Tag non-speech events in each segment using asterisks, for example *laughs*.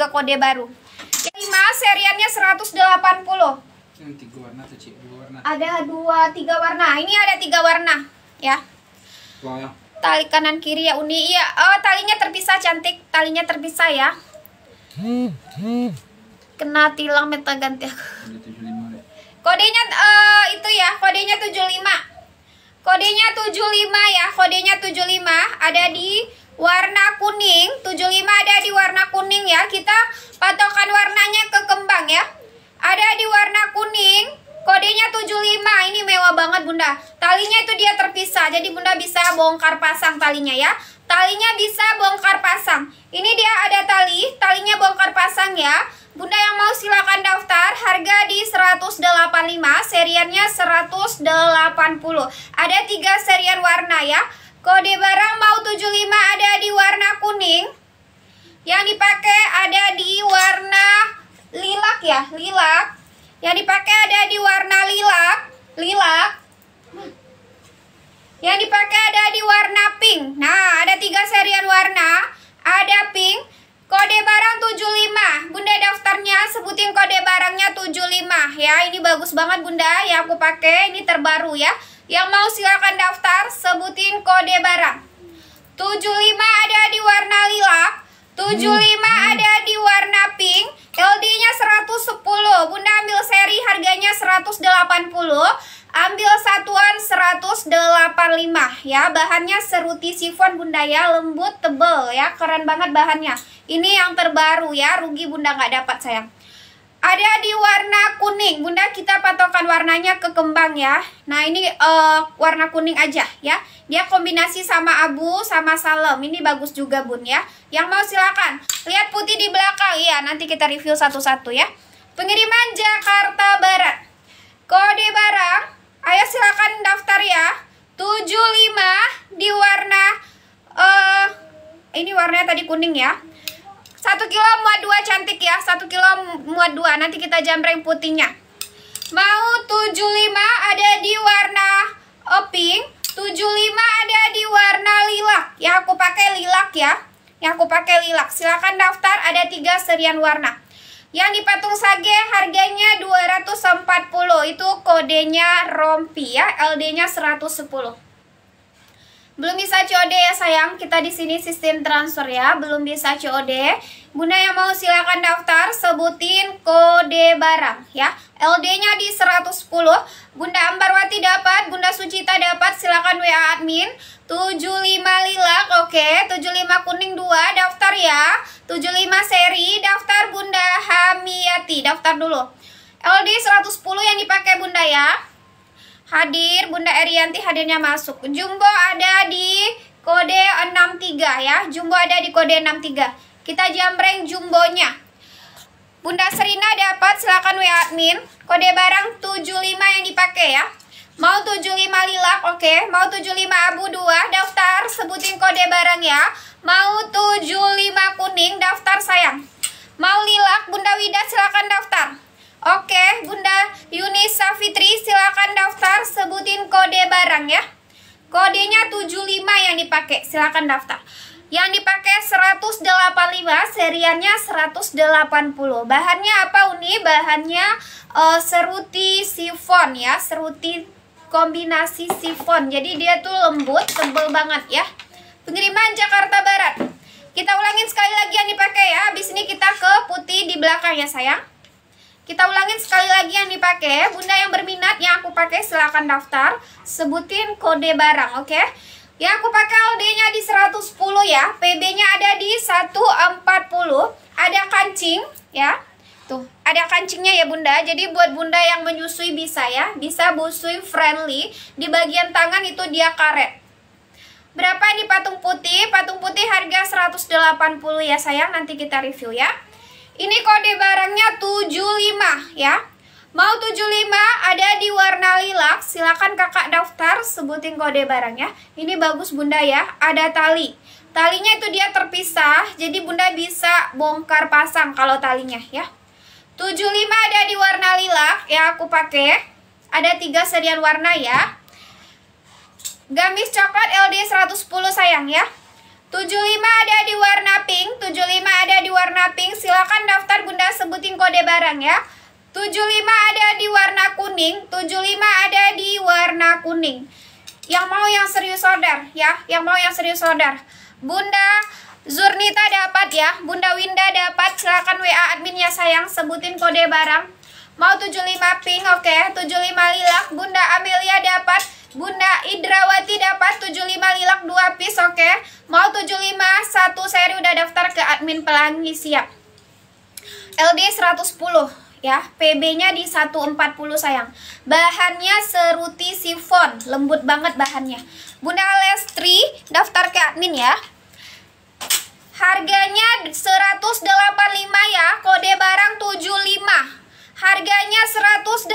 juga kode baru. Yang lima seriannya 180. Ini tiga warna tuh, Cik. Dua warna. Ada dua, tiga warna. Ini ada tiga warna, ya. Wow. Ya. Tali kanan kiri ya Uni. Iya, oh, talinya terpisah cantik. Talinya terpisah ya. Kena tilang meta ganti aku. Kodenya uh, itu ya, kodenya 75. Kodenya 75 ya, kodenya 75 ada di warna kuning 75 ada di warna kuning ya kita patokan warnanya ke kembang ya ada di warna kuning kodenya 75 ini mewah banget bunda talinya itu dia terpisah jadi bunda bisa bongkar pasang talinya ya talinya bisa bongkar pasang ini dia ada tali talinya bongkar pasang ya bunda yang mau silakan daftar harga di 185 seriannya 180 ada tiga serian warna ya Kode barang mau 75 ada di warna kuning. Yang dipakai ada di warna lilak ya, lilak. Yang dipakai ada di warna lilak, lilak. Yang dipakai ada di warna pink. Nah, ada tiga serian warna. Ada pink. Kode barang 75. Bunda daftarnya sebutin kode barangnya 75 ya. Ini bagus banget Bunda yang aku pakai. Ini terbaru ya. Yang mau silakan daftar, sebutin kode barang. 75 ada di warna lila, 75 hmm, hmm. ada di warna pink, LD-nya 110. Bunda ambil seri harganya 180, ambil satuan 185 ya. Bahannya seruti sifon Bunda ya, lembut, tebel ya. Keren banget bahannya. Ini yang terbaru ya, rugi Bunda nggak dapat sayang. Ada di warna kuning. Bunda kita patokan warnanya ke kembang ya. Nah, ini uh, warna kuning aja ya. Dia kombinasi sama abu sama salem. Ini bagus juga, Bun ya. Yang mau silakan. Lihat putih di belakang. Iya, nanti kita review satu-satu ya. Pengiriman Jakarta Barat. Kode barang. Ayo silakan daftar ya. 75 di warna uh, ini warnanya tadi kuning ya. Satu kilo muat dua cantik ya. Satu kilo muat dua. Nanti kita jambreng putihnya. Mau 75 ada di warna pink. 75 ada di warna lilak. Ya aku pakai lilak ya. Yang aku pakai lilak. Silahkan daftar ada tiga serian warna. Yang di patung sage harganya 240. Itu kodenya rompi ya. LD-nya 110. Belum bisa COD ya sayang, kita di sini sistem transfer ya, belum bisa COD. Bunda yang mau silakan daftar, sebutin kode barang ya. LD-nya di 110. Bunda Ambarwati dapat, Bunda Sucita dapat, silakan WA admin. 75 lilak, oke, okay. 75 kuning 2, daftar ya. 75 seri, daftar Bunda Hamiati, daftar dulu. LD 110 yang dipakai Bunda ya hadir Bunda Erianti hadirnya masuk jumbo ada di kode 63 ya jumbo ada di kode 63 kita jamreng jumbonya Bunda Serina dapat silakan WA admin kode barang 75 yang dipakai ya mau 75 lilak oke okay. mau 75 abu 2 daftar sebutin kode barang ya mau 75 kuning daftar sayang mau lilak Bunda Wida silakan daftar Oke, Bunda Yunisa Fitri, silakan daftar sebutin kode barang ya. Kodenya 75 yang dipakai, silakan daftar. Yang dipakai 185, seriannya 180. Bahannya apa Uni? Bahannya uh, seruti sifon ya, seruti kombinasi sifon. Jadi dia tuh lembut, tebel banget ya. Pengiriman Jakarta Barat. Kita ulangin sekali lagi yang dipakai ya. Habis ini kita ke putih di belakang ya, sayang. Kita ulangin sekali lagi yang dipakai. Bunda yang berminat yang aku pakai silahkan daftar. Sebutin kode barang, oke? Okay? Yang aku pakai LD-nya di 110 ya. PB-nya ada di 140. Ada kancing ya. Tuh, ada kancingnya ya bunda. Jadi buat bunda yang menyusui bisa ya. Bisa busui friendly. Di bagian tangan itu dia karet. Berapa ini patung putih? Patung putih harga 180 ya sayang. Nanti kita review ya. Ini kode barangnya 75 ya. Mau 75 ada di warna lilak, silakan kakak daftar sebutin kode barangnya. Ini bagus bunda ya, ada tali. Talinya itu dia terpisah, jadi bunda bisa bongkar pasang kalau talinya ya. 75 ada di warna lilak ya aku pakai. Ada tiga serian warna ya. Gamis coklat LD 110 sayang ya. 75 ada di warna pink, 75 ada di warna pink. Silakan daftar Bunda sebutin kode barang ya. 75 ada di warna kuning, 75 ada di warna kuning. Yang mau yang serius order ya, yang mau yang serius order. Bunda Zurnita dapat ya, Bunda Winda dapat. Silakan WA adminnya sayang, sebutin kode barang. Mau 75 pink, oke. Okay. 75 lilak, Bunda Amelia dapat. Bunda Idrawati dapat 75 lilak 2 piece oke okay? Mau 75 1 seri udah daftar ke admin pelangi siap LD 110 ya PB nya di 140 sayang Bahannya seruti sifon Lembut banget bahannya Bunda Lestri daftar ke admin ya Harganya 185 ya Kode barang 75 Harganya 185,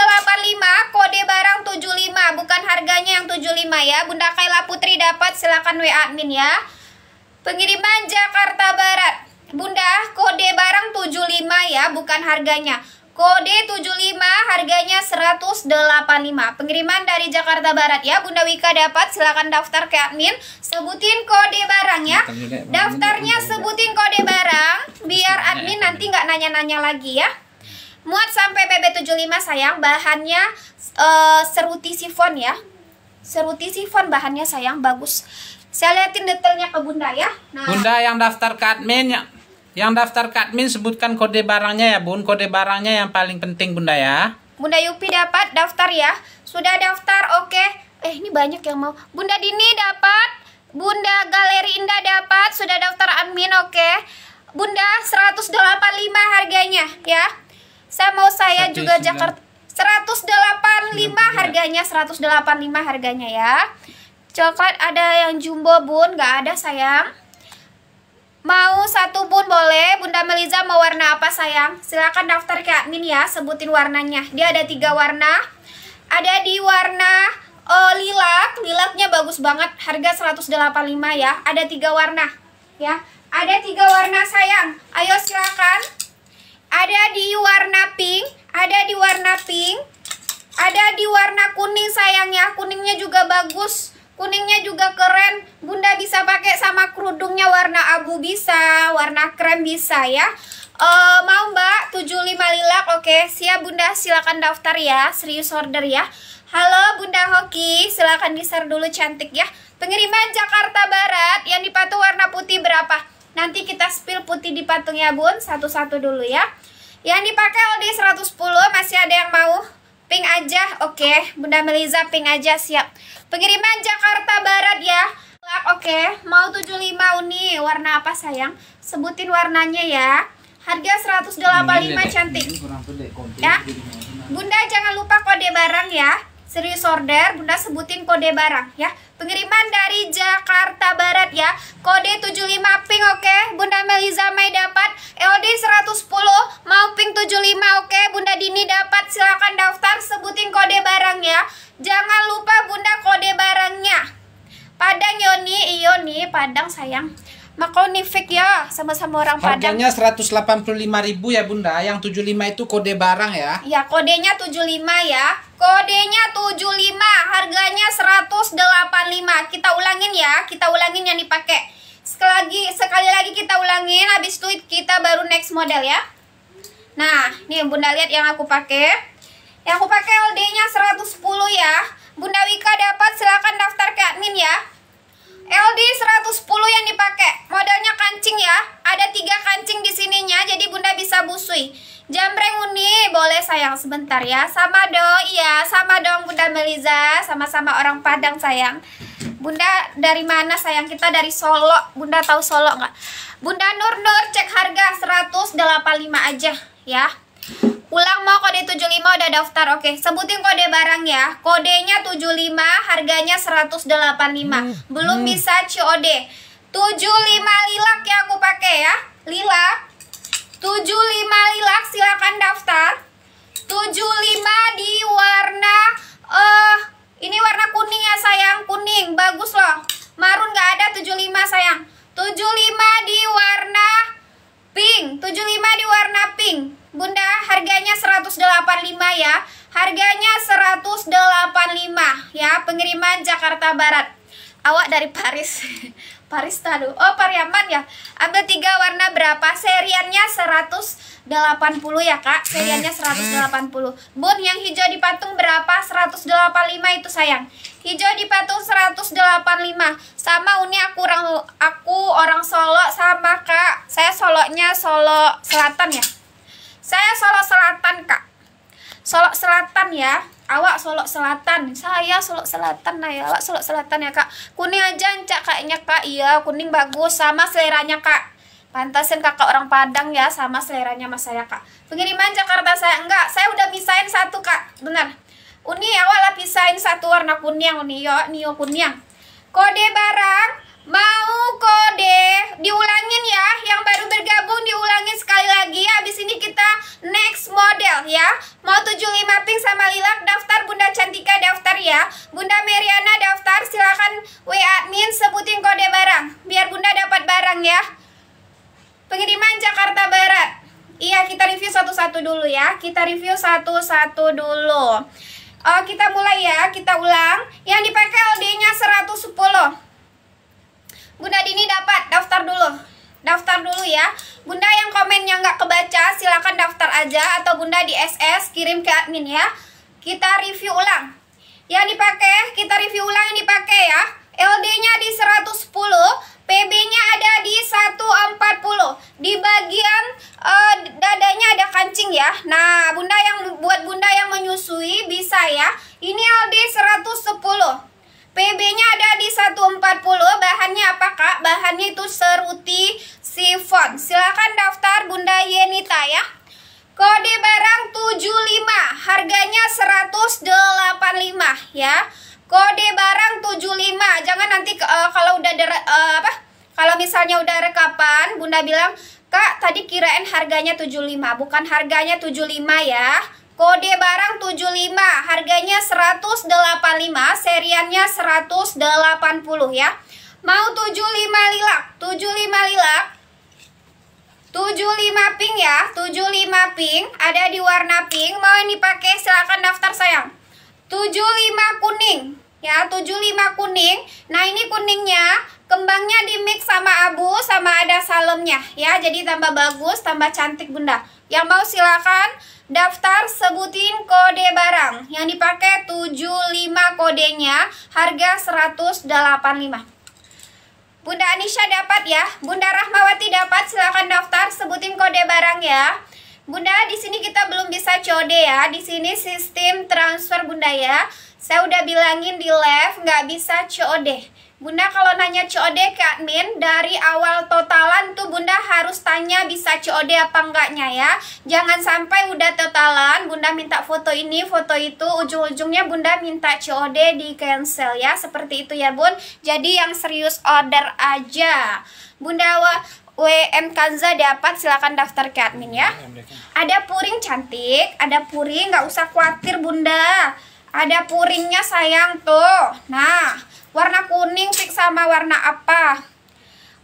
kode barang 75, bukan harganya yang 75 ya. Bunda Kayla Putri dapat silakan WA admin ya. Pengiriman Jakarta Barat. Bunda, kode barang 75 ya, bukan harganya. Kode 75, harganya 185. Pengiriman dari Jakarta Barat ya. Bunda Wika dapat, silakan daftar ke admin. Sebutin kode barang ya. Daftarnya sebutin kode barang, biar admin ya, nanti nggak nanya-nanya lagi ya. Muat sampai BB75 sayang, bahannya uh, seruti sifon ya. Seruti sifon bahannya sayang, bagus. Saya liatin detailnya ke Bunda ya. Nah. Bunda yang daftar ke admin ya. Yang daftar ke admin sebutkan kode barangnya ya Bun. Kode barangnya yang paling penting Bunda ya. Bunda Yupi dapat daftar ya. Sudah daftar, oke. Okay. Eh, ini banyak yang mau. Bunda Dini dapat. Bunda Galeri Indah dapat. Sudah daftar admin, oke. Okay. Bunda 185 harganya ya. Saya mau saya juga Jakarta 185 harganya 185 harganya ya. Coklat ada yang jumbo bun, nggak ada sayang. Mau satu bun boleh, Bunda Meliza mau warna apa sayang? Silahkan daftar ke admin ya, sebutin warnanya. Dia ada tiga warna, ada di warna oh, eh, lilak, lilaknya bagus banget, harga 185 ya. Ada tiga warna ya, ada tiga warna sayang. Ayo silakan ada di warna pink, ada di warna pink, ada di warna kuning sayangnya. Kuningnya juga bagus, kuningnya juga keren. Bunda bisa pakai sama kerudungnya warna abu bisa, warna krem bisa ya. Uh, mau mbak 75 lilak oke okay. siap bunda silakan daftar ya serius order ya halo bunda hoki silakan di dulu cantik ya pengiriman Jakarta Barat yang dipatu warna putih berapa Nanti kita spill putih di patung ya bun, satu-satu dulu ya. Yang dipakai LD 110, masih ada yang mau? Pink aja, oke. Okay. Bunda Meliza pink aja, siap. Pengiriman Jakarta Barat ya. Oke, okay. mau 75 uni, warna apa sayang? Sebutin warnanya ya. Harga 185 cantik. Ya. Bunda jangan lupa kode barang ya. Serius order, Bunda sebutin kode barang ya. Pengiriman dari Jakarta Barat ya. Kode 75 ping oke. Okay? Bunda Meliza Mai dapat LD 110 mau ping 75 oke. Okay? Bunda Dini dapat silakan daftar sebutin kode barang ya. Jangan lupa Bunda kode barangnya. Padang Yoni, iya, Yoni, Padang sayang. Makonifik nah, ya, sama-sama orang Padang. Harganya 185.000 ya, Bunda. Yang 75 itu kode barang ya. Iya, ya, kodenya 75 ya. Kodenya 75, harganya 185. Kita ulangin ya, kita ulangin yang dipakai. Sekali lagi, sekali lagi kita ulangin habis itu kita baru next model ya. Nah, nih Bunda lihat yang aku pakai. Yang aku pakai LD-nya 110 ya. Bunda Wika dapat silakan daftar ke admin ya. LD 110 yang dipakai. Modelnya kancing ya. Ada tiga kancing di sininya, jadi bunda bisa busui. Jamrenguni uni, boleh sayang sebentar ya. Sama dong, iya sama dong bunda Meliza. Sama-sama orang Padang sayang. Bunda dari mana sayang? Kita dari Solo. Bunda tahu Solo nggak? Bunda Nur Nur cek harga 185 aja ya. Pulang mau kode 75 udah daftar. Oke, sebutin kode barang ya. Kodenya 75, harganya 185. Hmm. Belum hmm. bisa COD. 75 lilak ya aku pakai ya. Lilak. 75 lilak silakan daftar. 75 di warna eh uh, ini warna kuning ya sayang, kuning. Bagus loh. Marun nggak ada 75 sayang. 75 di warna pink. 75 di warna pink. Bunda, harganya 185 ya. Harganya 185 ya, pengiriman Jakarta Barat. Awak dari Paris. *laughs* Paris tadi. Oh, Pariaman ya. Ambil tiga warna berapa? Seriannya 180 ya, Kak. Seriannya 180. Hmm. Bun, yang hijau di patung berapa? 185 itu, sayang. Hijau di patung 185. Sama Uni aku orang aku orang Solo sama Kak. Saya Solonya Solo Selatan ya. Saya Solo Selatan, Kak. Solo Selatan ya. Awak Solo Selatan. Saya Solo Selatan nah ya. Awak Solo Selatan ya, Kak. Kuning aja Encak kayaknya, Kak. Iya, kuning bagus sama seleranya, Kak. Pantasin kakak orang Padang ya sama seleranya mas saya, Kak. Pengiriman Jakarta saya enggak. Saya udah misain satu, Kak. Benar. Uni awak lapisain satu warna kuning, Uni yo, Nio kuning. Kode barang Mau kode diulangin ya, yang baru bergabung diulangin sekali lagi ya. Abis ini kita next model ya. Mau 75 pink sama lilak daftar Bunda Cantika daftar ya. Bunda Meriana daftar silahkan WA admin sebutin kode barang biar Bunda dapat barang ya. Pengiriman Jakarta Barat. Iya, kita review satu-satu dulu ya. Kita review satu-satu dulu. Oh, kita mulai ya, kita ulang. Yang dipakai LD-nya 110. Bunda Dini dapat daftar dulu daftar dulu ya Bunda yang komennya nggak kebaca silahkan daftar aja atau Bunda di SS kirim ke admin ya kita review ulang yang dipakai kita review ulang yang dipakai ya LD nya di 110 PB nya ada di 140 di bagian uh, dadanya ada kancing ya nah Bunda yang buat Bunda yang menyusui bisa ya ini LD 110 PB-nya ada di 140. Bahannya apa, Kak? Bahannya itu seruti sifon. Silakan daftar Bunda Yenita ya. Kode barang 75, harganya 185 ya. Kode barang 75. Jangan nanti uh, kalau udah uh, apa? Kalau misalnya udah rekapan, Bunda bilang, "Kak, tadi kirain harganya 75, bukan harganya 75 ya." Kode barang 75, harganya 185, seriannya 180 ya. Mau 75 lilak, 75 lilak. 75 pink ya, 75 pink, ada di warna pink. Mau ini pakai silahkan daftar sayang. 75 kuning, ya 75 kuning nah ini kuningnya kembangnya di mix sama abu sama ada salemnya ya jadi tambah bagus tambah cantik bunda yang mau silakan daftar sebutin kode barang yang dipakai 75 kodenya harga 185. Bunda Anisha dapat ya, Bunda Rahmawati dapat silakan daftar sebutin kode barang ya. Bunda, di sini kita belum bisa code ya. Di sini sistem transfer Bunda ya. Saya udah bilangin di live nggak bisa code. Bunda kalau nanya COD Kak admin dari awal totalan tuh Bunda harus tanya bisa COD apa enggaknya ya. Jangan sampai udah totalan Bunda minta foto ini, foto itu ujung-ujungnya Bunda minta COD di cancel ya. Seperti itu ya Bun. Jadi yang serius order aja. Bunda WM Kanza dapat silahkan daftar ke admin ya ada puring cantik ada puring nggak usah khawatir bunda ada puringnya sayang tuh nah Warna kuning fix sama warna apa?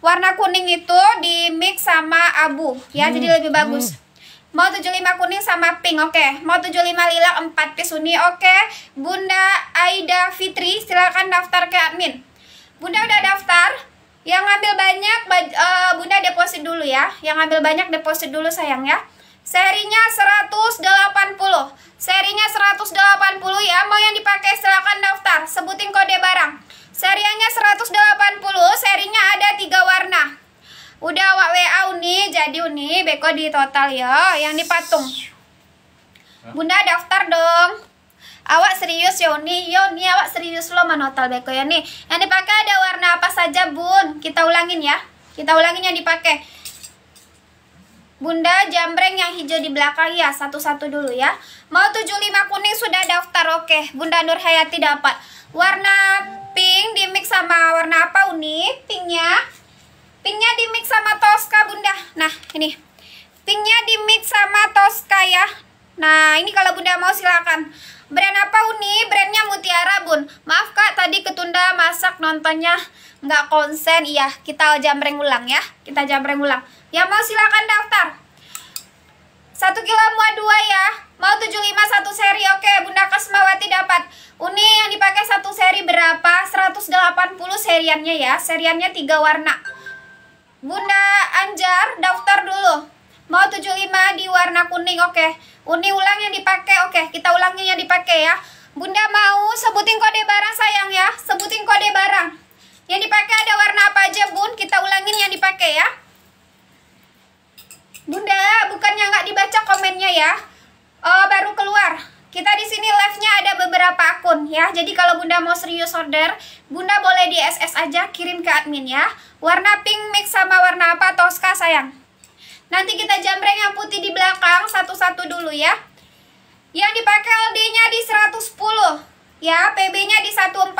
Warna kuning itu di mix sama abu ya, hmm. jadi lebih bagus. Hmm. Mau 75 kuning sama pink, oke. Okay. Mau 75 lila 4 piece uni, oke. Okay. Bunda Aida Fitri, silakan daftar ke admin. Bunda udah daftar? Yang ngambil banyak, eh, Bunda deposit dulu ya. Yang ngambil banyak deposit dulu sayang ya. Serinya 180. Serinya 180 ya. Mau yang dipakai silakan daftar. Sebutin kode barang. Seriannya 180, serinya ada tiga warna. Udah awak WA Uni, jadi Uni beko di total ya, yang dipatung. Bunda daftar dong. Awak serius ya Uni, ya Uni awak serius lo manotal beko ya nih. Yang dipakai ada warna apa saja Bun? Kita ulangin ya. Kita ulangin yang dipakai. Bunda jambreng yang hijau di belakang ya satu-satu dulu ya. Mau 75 kuning sudah daftar oke. Bunda Nurhayati dapat. Warna Pink di mix sama warna apa unik? Pinknya? Pinknya di mix sama Tosca Bunda. Nah ini pinknya di mix sama Tosca ya. Nah ini kalau Bunda mau silakan. Brand apa Uni? Brandnya Mutiara Bun. Maaf Kak tadi ketunda masak nontonnya nggak konsen. Iya kita jamreng ulang ya. Kita jamreng ulang. Ya mau silakan daftar. Satu kilo muat dua ya. Mau 75 satu seri, oke. Bunda Kasmawati dapat. Uni yang dipakai satu seri berapa? 180 seriannya ya. Seriannya tiga warna. Bunda Anjar, daftar dulu. Mau 75 di warna kuning, oke. Uni ulang yang dipakai, oke. Kita ulangi yang dipakai ya. Bunda mau sebutin kode barang sayang ya. Sebutin kode barang. Yang dipakai ada warna apa aja, Bun? Kita ulangin yang dipakai ya. Bunda, bukannya nggak dibaca komennya ya uh, baru keluar. Kita di sini live-nya ada beberapa akun ya. Jadi kalau Bunda mau serius order, Bunda boleh di SS aja kirim ke admin ya. Warna pink mix sama warna apa Tosca sayang? Nanti kita jamreng yang putih di belakang satu-satu dulu ya. Yang dipakai LD-nya di 110 ya, PB-nya di 140,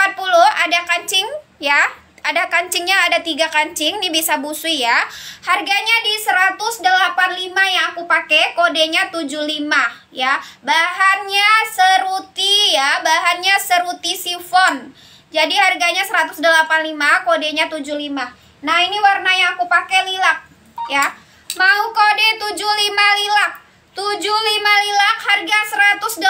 ada kancing ya ada kancingnya ada tiga kancing Ini bisa busui ya harganya di 185 yang aku pakai kodenya 75 ya bahannya seruti ya bahannya seruti sifon jadi harganya 185 kodenya 75 nah ini warna yang aku pakai lilak ya mau kode 75 lilak 75 lilak harga 185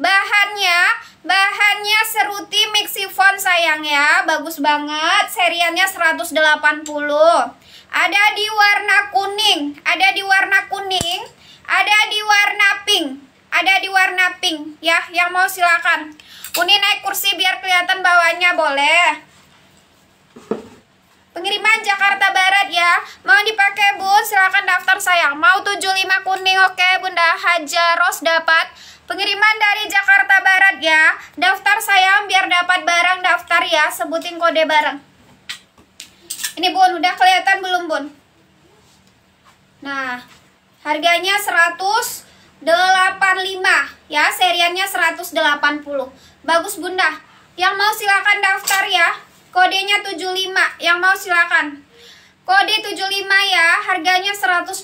bahannya Bahannya seruti mixifon sayang ya, bagus banget. Seriannya 180. Ada di warna kuning, ada di warna kuning, ada di warna pink, ada di warna pink ya. Yang mau silakan. Uni naik kursi biar kelihatan bawahnya boleh. Pengiriman Jakarta Barat ya. Mau dipakai Bun, silakan daftar sayang. Mau 75 kuning oke, Bunda Haja Ros dapat Pengiriman dari Jakarta Barat ya. Daftar sayang biar dapat barang daftar ya. Sebutin kode barang. Ini bun, udah kelihatan belum bun? Nah, harganya 185 ya. Seriannya 180. Bagus bunda. Yang mau silakan daftar ya. Kodenya 75. Yang mau silakan. Kode 75 ya. Harganya 185.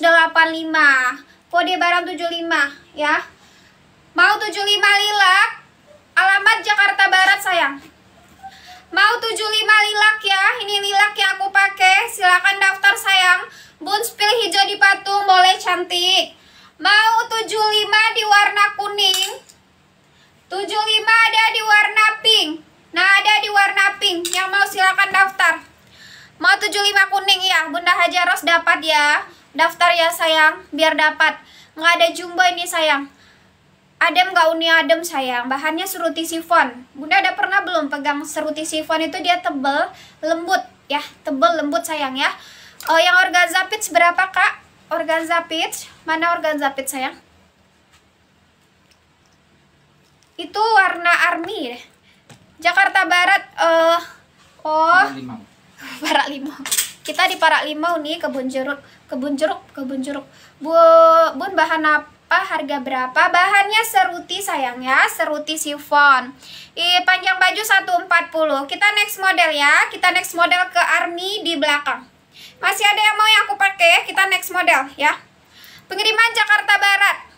Kode barang 75 ya. Mau 75 lilak? Alamat Jakarta Barat sayang. Mau 75 lilak ya? Ini lilak yang aku pakai. Silakan daftar sayang. Bunspil hijau di patung boleh cantik. Mau 75 di warna kuning? 75 ada di warna pink. Nah, ada di warna pink. Yang mau silakan daftar. Mau 75 kuning ya? Bunda Hajaros dapat ya. Daftar ya sayang, biar dapat. Nggak ada jumbo ini sayang. Adem gak uni adem sayang, bahannya seruti sifon. Bunda ada pernah belum pegang seruti sifon itu dia tebel, lembut ya, tebel lembut sayang ya. Oh, yang organza pits berapa kak? Organza pits, mana organza pits sayang? Itu warna army deh. Jakarta Barat, uh, oh, Barat Barak Limau. Kita di Parak Limau nih, kebun jeruk, kebun jeruk, kebun jeruk. Bu, bun bahan apa? apa, harga berapa. Bahannya seruti sayang ya, seruti sifon. Eh, panjang baju 140. Kita next model ya. Kita next model ke army di belakang. Masih ada yang mau yang aku pakai ya? Kita next model ya. Pengiriman Jakarta Barat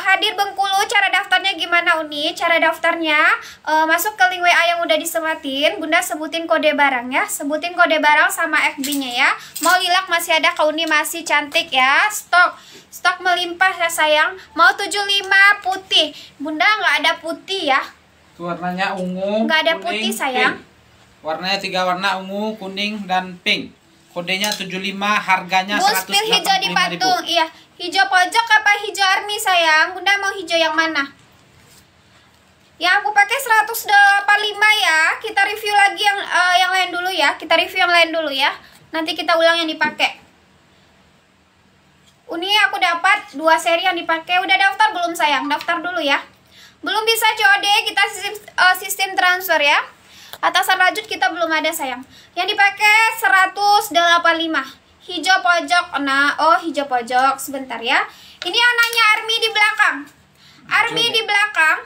hadir Bengkulu cara daftarnya gimana Uni? Cara daftarnya uh, masuk ke link WA yang udah disematin. Bunda sebutin kode barang ya. Sebutin kode barang sama FB-nya ya. Mau lilak masih ada kalau Uni masih cantik ya. Stok stok melimpah ya sayang. Mau 75 putih. Bunda nggak ada putih ya. warnanya ungu. Nggak ada kuning, putih sayang. Pink. Warnanya tiga warna ungu, kuning dan pink. Kodenya 75, harganya Bun, hijau di Iya, Hijau pojok apa hijau army sayang? Bunda mau hijau yang mana? Ya aku pakai 185 ya. Kita review lagi yang uh, yang lain dulu ya. Kita review yang lain dulu ya. Nanti kita ulang yang dipakai. Uni aku dapat dua seri yang dipakai. Udah daftar belum sayang? Daftar dulu ya. Belum bisa COD, kita sistem, uh, sistem transfer ya. Atasan rajut kita belum ada sayang. Yang dipakai 185 hijau pojok nah oh hijau pojok sebentar ya ini anaknya Army di belakang Army di belakang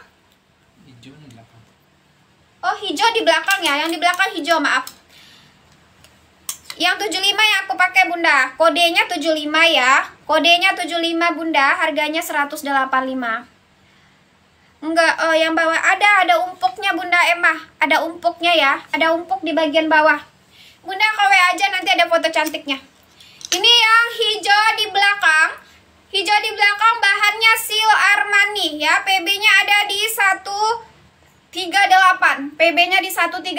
oh hijau di belakang ya yang di belakang hijau maaf yang 75 yang aku pakai bunda kodenya 75 ya kodenya 75 bunda harganya 185 enggak oh, yang bawah ada ada umpuknya bunda Emma ada umpuknya ya ada umpuk di bagian bawah bunda kowe aja nanti ada foto cantiknya ini yang hijau di belakang. Hijau di belakang bahannya seal Armani ya. PB-nya ada di 138. PB-nya di 138.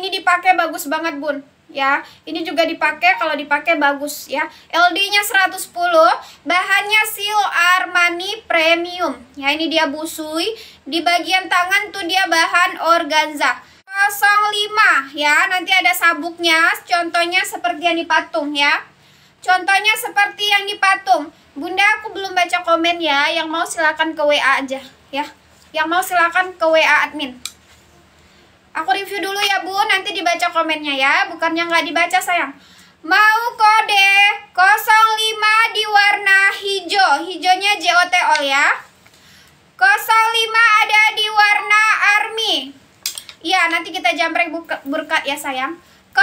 Ini dipakai bagus banget, Bun. Ya, ini juga dipakai kalau dipakai bagus ya. LD-nya 110, bahannya seal Armani premium. Ya, ini dia busui. Di bagian tangan tuh dia bahan organza. 05 ya, nanti ada sabuknya. Contohnya seperti yang dipatung ya. Contohnya seperti yang di patung. Bunda aku belum baca komen ya. Yang mau silakan ke WA aja ya. Yang mau silakan ke WA admin. Aku review dulu ya Bu, nanti dibaca komennya ya. Bukannya nggak dibaca sayang. Mau kode 05 di warna hijau. Hijaunya JOTO ya. 05 ada di warna army. Ya, nanti kita jamrek berkat ya sayang. 05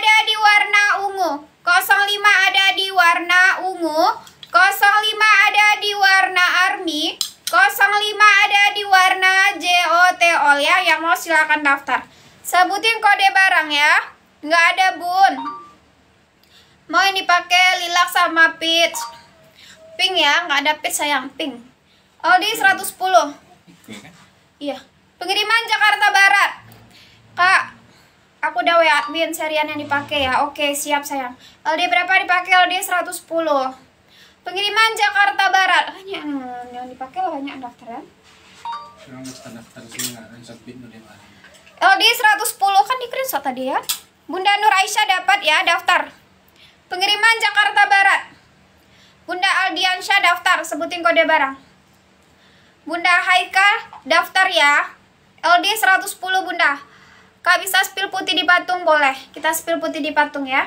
ada di warna ungu. 05 ada di warna ungu, 05 ada di warna army, 05 ada di warna jotol ya. Yang mau silahkan daftar. Sebutin kode barang ya. Nggak ada bun. Mau ini pakai lilac sama peach. Pink ya, nggak ada peach sayang, pink. Aldi 110. Ya? Iya. Min serian yang dipakai ya. Oke, siap sayang. LD berapa dipakai? LD 110. Pengiriman Jakarta Barat. Hanya hmm, yang dipakai lah banyak daftaran. LD 110 kan di screenshot tadi ya. Bunda Nur Aisyah dapat ya daftar. Pengiriman Jakarta Barat. Bunda Aldiansyah daftar, sebutin kode barang. Bunda Haika daftar ya. LD 110 Bunda. Kak bisa spill putih di patung boleh. Kita spill putih di patung ya.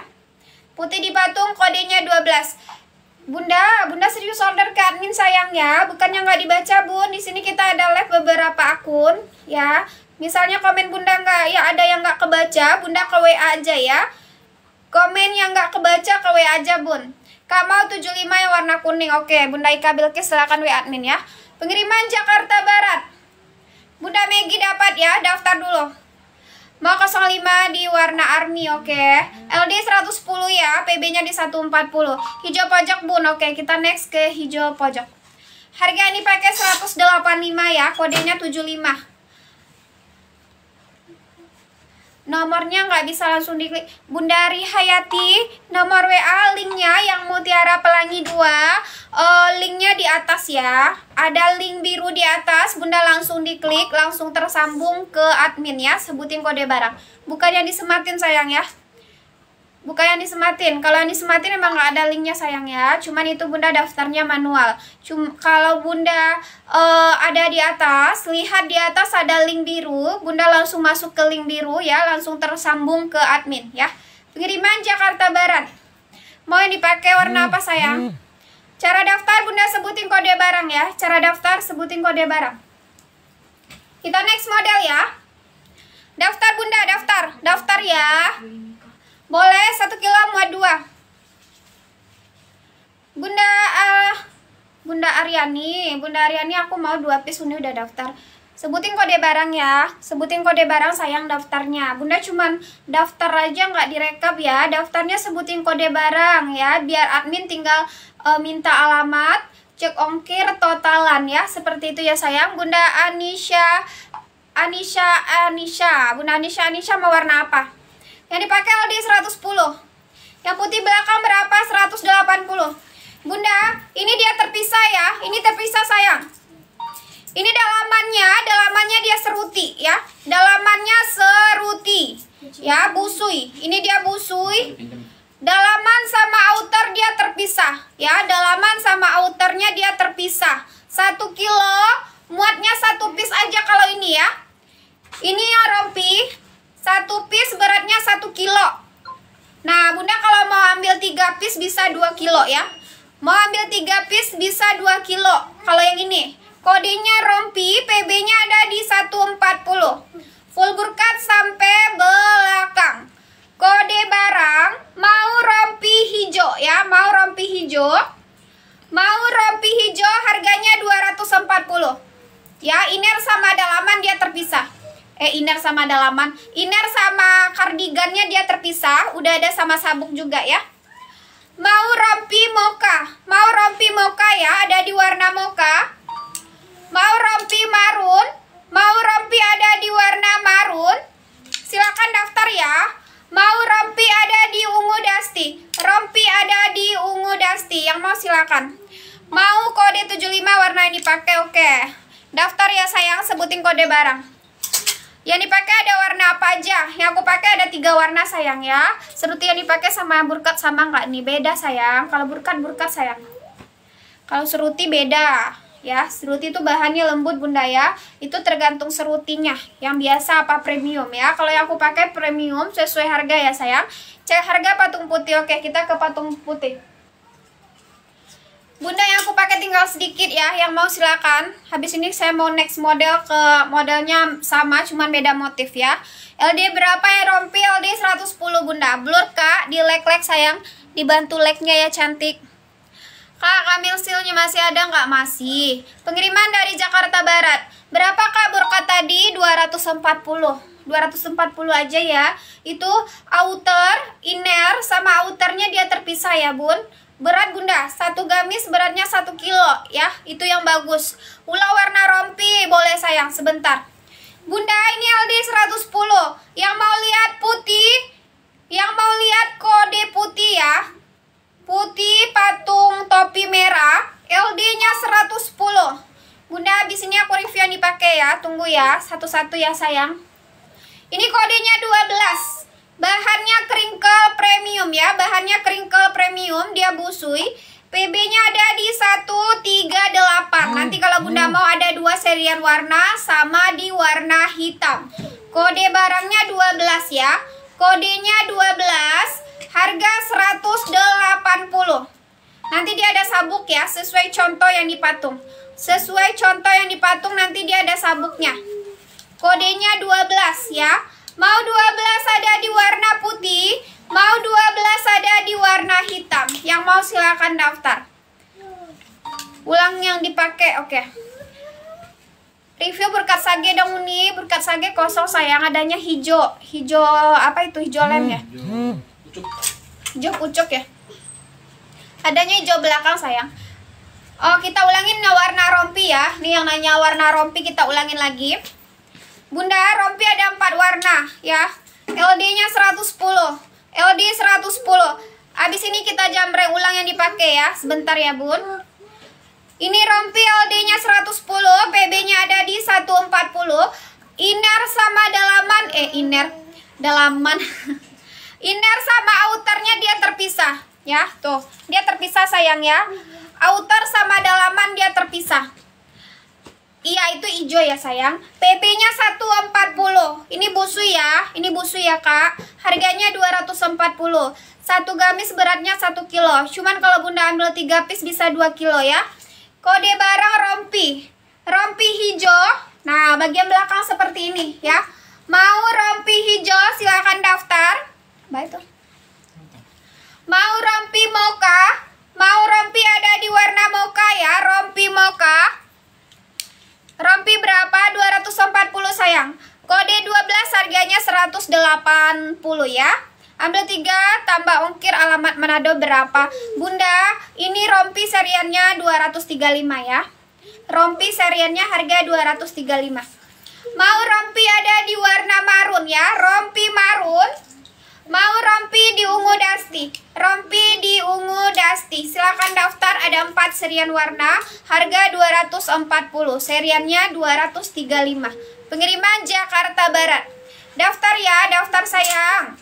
Putih di patung kodenya 12. Bunda, Bunda serius order ke admin sayang ya. Bukannya nggak dibaca Bun. Di sini kita ada live beberapa akun ya. Misalnya komen Bunda nggak ya ada yang nggak kebaca, Bunda ke WA aja ya. Komen yang nggak kebaca ke WA aja Bun. Kak mau 75 yang warna kuning. Oke, Bunda Ika Bilkis silakan WA admin ya. Pengiriman Jakarta Barat. Bunda Megi dapat ya, daftar dulu. Mau 05 di warna army, oke. Okay. LD 110 ya, PB-nya di 140. Hijau pojok, Bun. Oke, okay, kita next ke hijau pojok. Harga ini pakai 185 ya, kodenya 75. Nomornya nggak bisa langsung diklik. Bunda Rihayati, nomor WA linknya yang Mutiara Pelangi 2. Uh, eh, linknya di atas ya. Ada link biru di atas, Bunda langsung diklik, langsung tersambung ke admin ya. Sebutin kode barang. Bukan yang disematin sayang ya. Buka yang disematin. Kalau yang disematin emang nggak ada linknya sayang ya. Cuman itu bunda daftarnya manual. Cuma kalau bunda uh, ada di atas, lihat di atas ada link biru. Bunda langsung masuk ke link biru ya, langsung tersambung ke admin ya. Pengiriman Jakarta Barat. Mau yang dipakai warna apa sayang? Cara daftar bunda sebutin kode barang ya. Cara daftar sebutin kode barang. Kita next model ya. Daftar bunda, daftar, daftar ya. Boleh satu kilo muat dua. Bunda uh, Bunda Ariani, Bunda Ariani aku mau dua piece ini udah daftar. Sebutin kode barang ya, sebutin kode barang sayang daftarnya. Bunda cuman daftar aja nggak direkap ya, daftarnya sebutin kode barang ya, biar admin tinggal uh, minta alamat, cek ongkir totalan ya seperti itu ya sayang Bunda Anisha Anisha Anisha Bunda Anisha Anisha mau warna apa yang dipakai Aldi 110. Yang putih belakang berapa? 180. Bunda, ini dia terpisah ya. Ini terpisah sayang. Ini dalamannya, dalamannya dia seruti ya. Dalamannya seruti. Ya, busui. Ini dia busui. Dalaman sama outer dia terpisah ya. Dalaman sama outernya dia terpisah. Satu kilo, muatnya satu piece aja kalau ini ya. Ini yang satu piece beratnya satu kilo. Nah, Bunda kalau mau ambil 3 piece bisa 2 kilo ya. Mau ambil 3 piece bisa 2 kilo. Kalau yang ini, kodenya rompi, PB-nya ada di 140. Full burkat sampai belakang. Kode barang, mau rompi hijau ya, mau rompi hijau. Mau rompi hijau harganya 240. Ya, ini sama dalaman dia terpisah eh inner sama dalaman. Inner sama kardigannya dia terpisah, udah ada sama sabuk juga ya. Mau rompi moka, mau rompi moka ya, ada di warna moka. Mau rompi marun, mau rompi ada di warna marun. Silakan daftar ya. Mau rompi ada di ungu dusty, rompi ada di ungu dusty Yang mau silakan. Mau kode 75 warna ini pakai, oke. Okay. Daftar ya sayang, sebutin kode barang. Yang dipakai ada warna apa aja? Yang aku pakai ada tiga warna sayang ya. seruti yang dipakai sama burkat sama nggak nih? Beda sayang. Kalau burkat burkat sayang. Kalau seruti beda ya. Seruti itu bahannya lembut bunda ya. Itu tergantung serutinya. Yang biasa apa premium ya. Kalau yang aku pakai premium sesuai harga ya sayang. Cek harga patung putih. Oke kita ke patung putih. Bunda yang aku pakai tinggal sedikit ya, yang mau silakan. Habis ini saya mau next model ke modelnya sama, cuman beda motif ya. LD berapa ya rompi? LD 110 Bunda. Blur Kak, di lek-lek sayang, dibantu leknya ya cantik. Kak, Kamil silnya masih ada nggak? Masih. Pengiriman dari Jakarta Barat. Berapa Kak burka tadi? 240. 240 aja ya. Itu outer, inner, sama outernya dia terpisah ya, Bun. Berat Bunda, satu gamis beratnya satu kilo ya, itu yang bagus. ulah warna rompi, boleh sayang, sebentar. Bunda ini LD 110, yang mau lihat putih, yang mau lihat kode putih ya. Putih patung topi merah, LD-nya 110. Bunda habis ini aku review yang dipakai ya, tunggu ya, satu-satu ya sayang. Ini kodenya 12. Bahannya kringkel premium ya, bahannya kringkel premium, dia busui. PB-nya ada di 138. Nanti kalau Bunda oh. mau ada dua serian warna sama di warna hitam. Kode barangnya 12 ya. Kodenya 12, harga 180. Nanti dia ada sabuk ya, sesuai contoh yang dipatung. Sesuai contoh yang dipatung nanti dia ada sabuknya. Kodenya 12 ya. Mau 12 ada di warna putih, mau 12 ada di warna hitam. Yang mau silakan daftar. Ulang yang dipakai, oke. Okay. Review berkat sage dong Uni, berkat sage kosong sayang adanya hijau. Hijau apa itu? Hijau lem ya? Hijau pucuk ya. Adanya hijau belakang sayang. Oh, kita ulangin warna rompi ya. Nih yang nanya warna rompi kita ulangin lagi. Bunda, rompi ada empat warna ya. LD-nya 110. LD 110. Abis ini kita jamreng ulang yang dipakai ya. Sebentar ya, Bun. Ini rompi LD-nya 110, PB-nya ada di 140. Inner sama dalaman eh inner dalaman. *laughs* inner sama outernya dia terpisah ya. Tuh, dia terpisah sayang ya. Outer sama dalaman dia terpisah. Iya itu hijau ya sayang PP-nya 140 Ini busu ya Ini busu ya kak Harganya 240 Satu gamis beratnya 1 kilo Cuman kalau bunda ambil 3 piece bisa 2 kilo ya Kode barang rompi Rompi hijau Nah bagian belakang seperti ini ya Mau rompi hijau silahkan daftar Baik tuh Mau rompi moka Mau rompi ada di warna moka ya Rompi moka Rompi berapa? 240 sayang. Kode 12 harganya 180 ya. Ambil 3, tambah ongkir alamat Manado berapa? Bunda, ini rompi seriannya 235 ya. Rompi seriannya harga 235. Mau rompi ada di warna marun ya. Rompi marun Mau rompi di ungu dasti? Rompi di ungu dasti. Silakan daftar ada 4 serian warna, harga 240, seriannya 235. Pengiriman Jakarta Barat. Daftar ya, daftar sayang.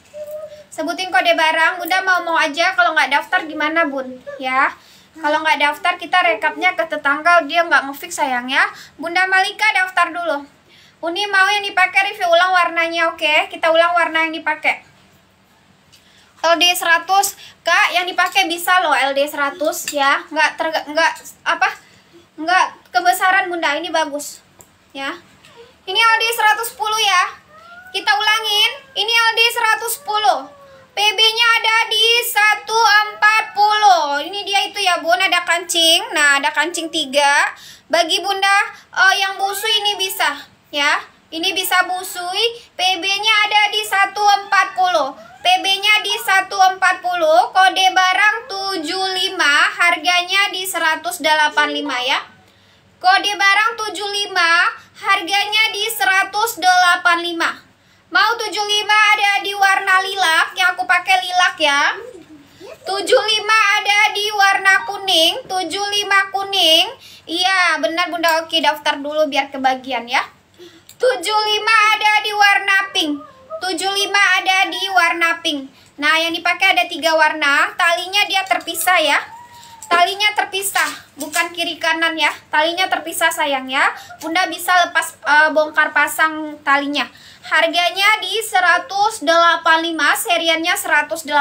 Sebutin kode barang, Bunda mau-mau aja kalau nggak daftar gimana bun, ya. Kalau nggak daftar kita rekapnya ke tetangga, dia nggak ngefix sayang ya. Bunda Malika daftar dulu. Uni mau yang dipakai review ulang warnanya, oke? Okay? Kita ulang warna yang dipakai. LD100 Kak yang dipakai bisa loh LD100 ya nggak ter nggak apa nggak kebesaran bunda ini bagus ya ini LD110 ya kita ulangin ini LD110 PB nya ada di 140 ini dia itu ya bun ada kancing nah ada kancing 3 bagi bunda uh, yang busu ini bisa ya ini bisa busui, PB-nya ada di 140. PB-nya di 140, kode barang 75, harganya di 185 ya. Kode barang 75, harganya di 185. Mau 75 ada di warna lilak, yang aku pakai lilak ya. 75 ada di warna kuning, 75 kuning. Iya, benar Bunda. Oke, daftar dulu biar kebagian ya. 75 ada di warna pink. 75 ada di warna pink. Nah, yang dipakai ada tiga warna. Talinya dia terpisah ya. Talinya terpisah, bukan kiri kanan ya. Talinya terpisah sayang ya. Bunda bisa lepas e, bongkar pasang talinya. Harganya di 185, seriannya 180. Iya,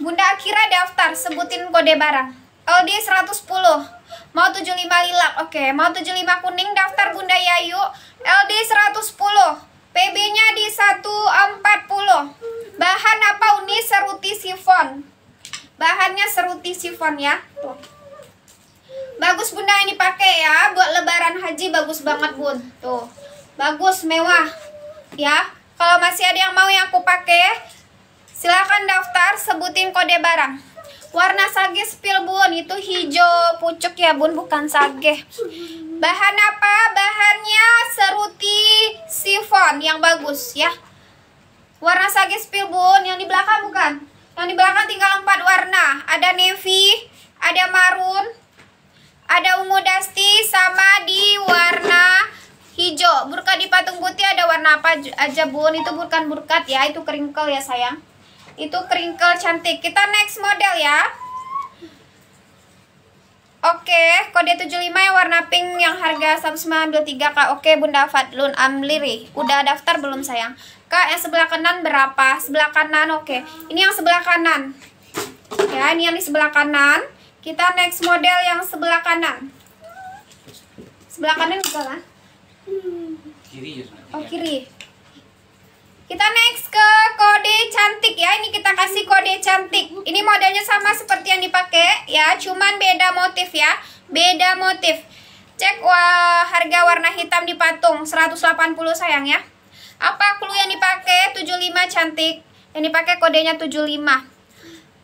Bunda kira daftar, sebutin kode barang. LD 110. Mau 75 lilak. Oke, okay. mau 75 kuning daftar Bunda Yayu. LD 110. PB-nya di 140. Bahan apa Uni? Seruti sifon. Bahannya seruti sifon ya. Tuh. Bagus Bunda ini pakai ya. Buat lebaran haji bagus banget Bun. Tuh. Bagus, mewah. Ya. Kalau masih ada yang mau yang aku pakai, silahkan daftar sebutin kode barang. Warna sage spill bun, itu hijau pucuk ya bun, bukan sage. Bahan apa? Bahannya seruti sifon yang bagus ya. Warna sage spill bun, yang di belakang bukan? Yang di belakang tinggal empat warna. Ada navy, ada marun, ada ungu dusty, sama di warna hijau. Burka di patung putih ada warna apa aja bun? Itu bukan burkat ya, itu kringkel ya sayang itu crinkle cantik kita next model ya Oke, kode 75 yang warna pink yang harga 193 Kak. Oke, Bunda Fadlun Amliri. Udah daftar belum sayang? Kak, yang sebelah kanan berapa? Sebelah kanan, oke. Ini yang sebelah kanan. Ya, ini yang di sebelah kanan. Kita next model yang sebelah kanan. Sebelah kanan juga lah. Kan? Kiri Oh, kiri. Kita next ke kode cantik ya. Ini kita kasih kode cantik. Ini modelnya sama seperti yang dipakai ya, cuman beda motif ya. Beda motif. Cek wah, harga warna hitam di patung 180 sayang ya. Apa clue yang dipakai? 75 cantik. Yang dipakai kodenya 75.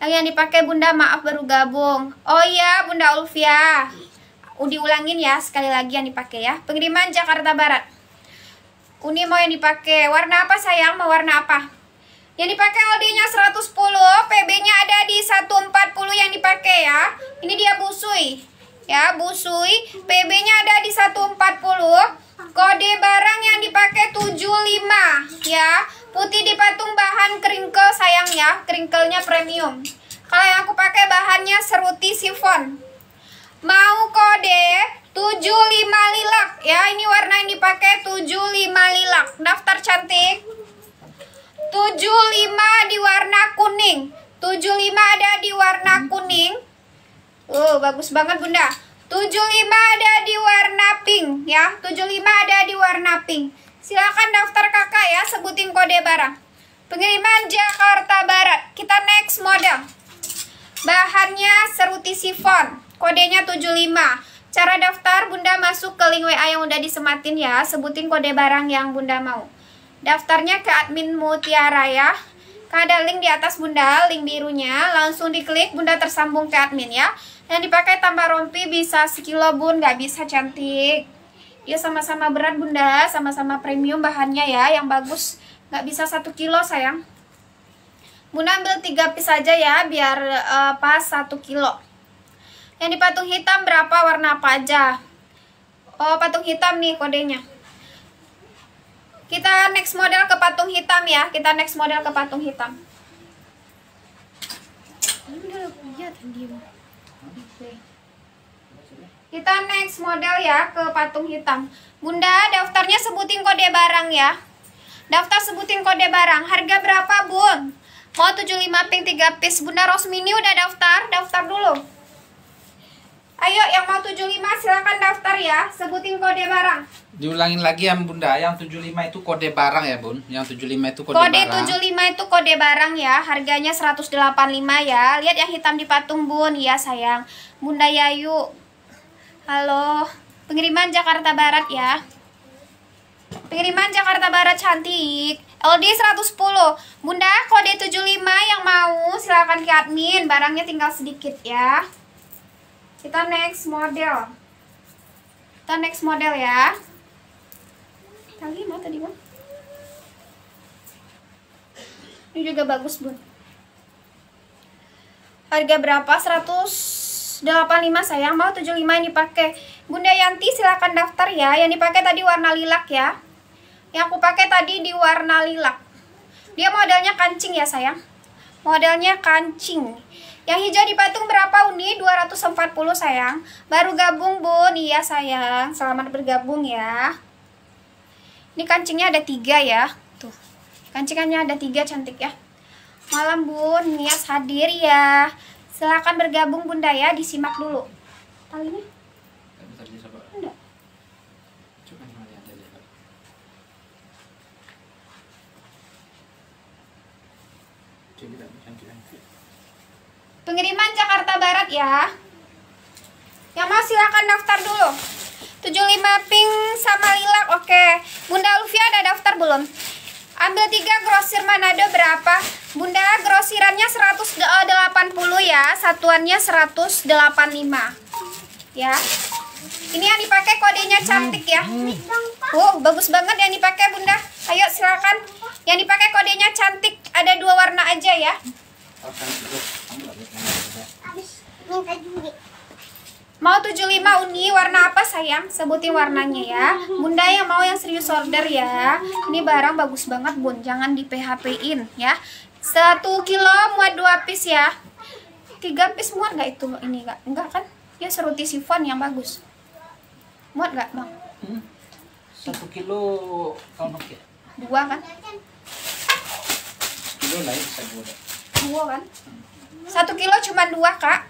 Yang yang dipakai Bunda maaf baru gabung. Oh iya, Bunda Ulfia. ulangin ya sekali lagi yang dipakai ya. Pengiriman Jakarta Barat. Uni mau yang dipakai. Warna apa sayang? Mau warna apa? Yang dipakai od nya 110, PB-nya ada di 140 yang dipakai ya. Ini dia busui. Ya, busui. PB-nya ada di 140. Kode barang yang dipakai 75 ya. Putih dipatung bahan keringkel sayang ya. Keringkelnya premium. Kalau yang aku pakai bahannya seruti sifon. Mau kode 75 lilak ya ini warna yang dipakai 75 lilak daftar cantik 75 di warna kuning 75 ada di warna kuning uh bagus banget bunda 75 ada di warna pink ya 75 ada di warna pink silahkan daftar kakak ya sebutin kode barang pengiriman Jakarta Barat kita next model bahannya seruti sifon kodenya 75 Cara daftar, Bunda masuk ke link WA yang udah disematin ya, sebutin kode barang yang Bunda mau. Daftarnya ke admin Mutiara ya. Kan ada link di atas Bunda, link birunya, langsung diklik Bunda tersambung ke admin ya. Yang dipakai tambah rompi bisa sekilo bun, nggak bisa cantik. Ya sama-sama berat Bunda, sama-sama premium bahannya ya, yang bagus nggak bisa satu kilo sayang. Bunda ambil tiga piece aja ya, biar uh, pas satu kilo. Yang di patung hitam berapa warna apa aja? Oh, patung hitam nih kodenya. Kita next model ke patung hitam ya. Kita next model ke patung hitam. Kita next model ya ke patung hitam. Bunda, daftarnya sebutin kode barang ya. Daftar sebutin kode barang. Harga berapa, Bun? Mau 75 pink 3 piece. Bunda Rosmini udah daftar? Daftar dulu. Ayo yang mau 75 silahkan daftar ya, sebutin kode barang. Diulangin lagi ya Bunda, yang 75 itu kode barang ya Bun. Yang 75 itu kode, kode barang. Kode 75 itu kode barang ya, harganya 185 ya. Lihat yang hitam di patung Bun, Iya sayang. Bunda Yayu. Halo, pengiriman Jakarta Barat ya. Pengiriman Jakarta Barat cantik. LD 110. Bunda kode 75 yang mau silahkan ke admin, barangnya tinggal sedikit ya. Kita next model. Kita next model ya. Kali mau tadi, Bang? Ini juga bagus, Bun. Harga berapa? 185 sayang, mau 75 yang pakai Bunda Yanti silahkan daftar ya. Yang dipakai tadi warna lilak ya. Yang aku pakai tadi di warna lilak. Dia modelnya kancing ya sayang. Modelnya kancing. Yang hijau di patung berapa Uni? 240 sayang. Baru gabung Bun. Iya sayang. Selamat bergabung ya. Ini kancingnya ada tiga ya. Tuh. Kancingannya ada tiga cantik ya. Malam Bun. Nias hadir ya. Silahkan bergabung Bunda ya. Disimak dulu. Talinya. Pengiriman Jakarta Barat ya. Yang mau silahkan daftar dulu. 75 pink sama lilak, oke. Bunda Lufia ada daftar belum? Ambil 3 grosir Manado berapa? Bunda grosirannya 180 eh, ya, satuannya 185. Ya. Ini yang dipakai kodenya cantik ya. Uh bagus banget yang dipakai Bunda. Ayo silakan. Yang dipakai kodenya cantik, ada dua warna aja ya. Mau 75 Uni, warna apa sayang? Sebutin warnanya ya. Bunda yang mau yang serius order ya. Ini barang bagus banget bun, jangan di PHP-in ya. 1 kilo muat dua piece ya. 3 piece muat gak itu ini gak Enggak kan? Ya seruti sifon yang bagus. Muat gak bang? Hmm. 1 kilo kalau ya? Dua kan? Kilo naik saya buat dua kan satu kilo cuma dua kak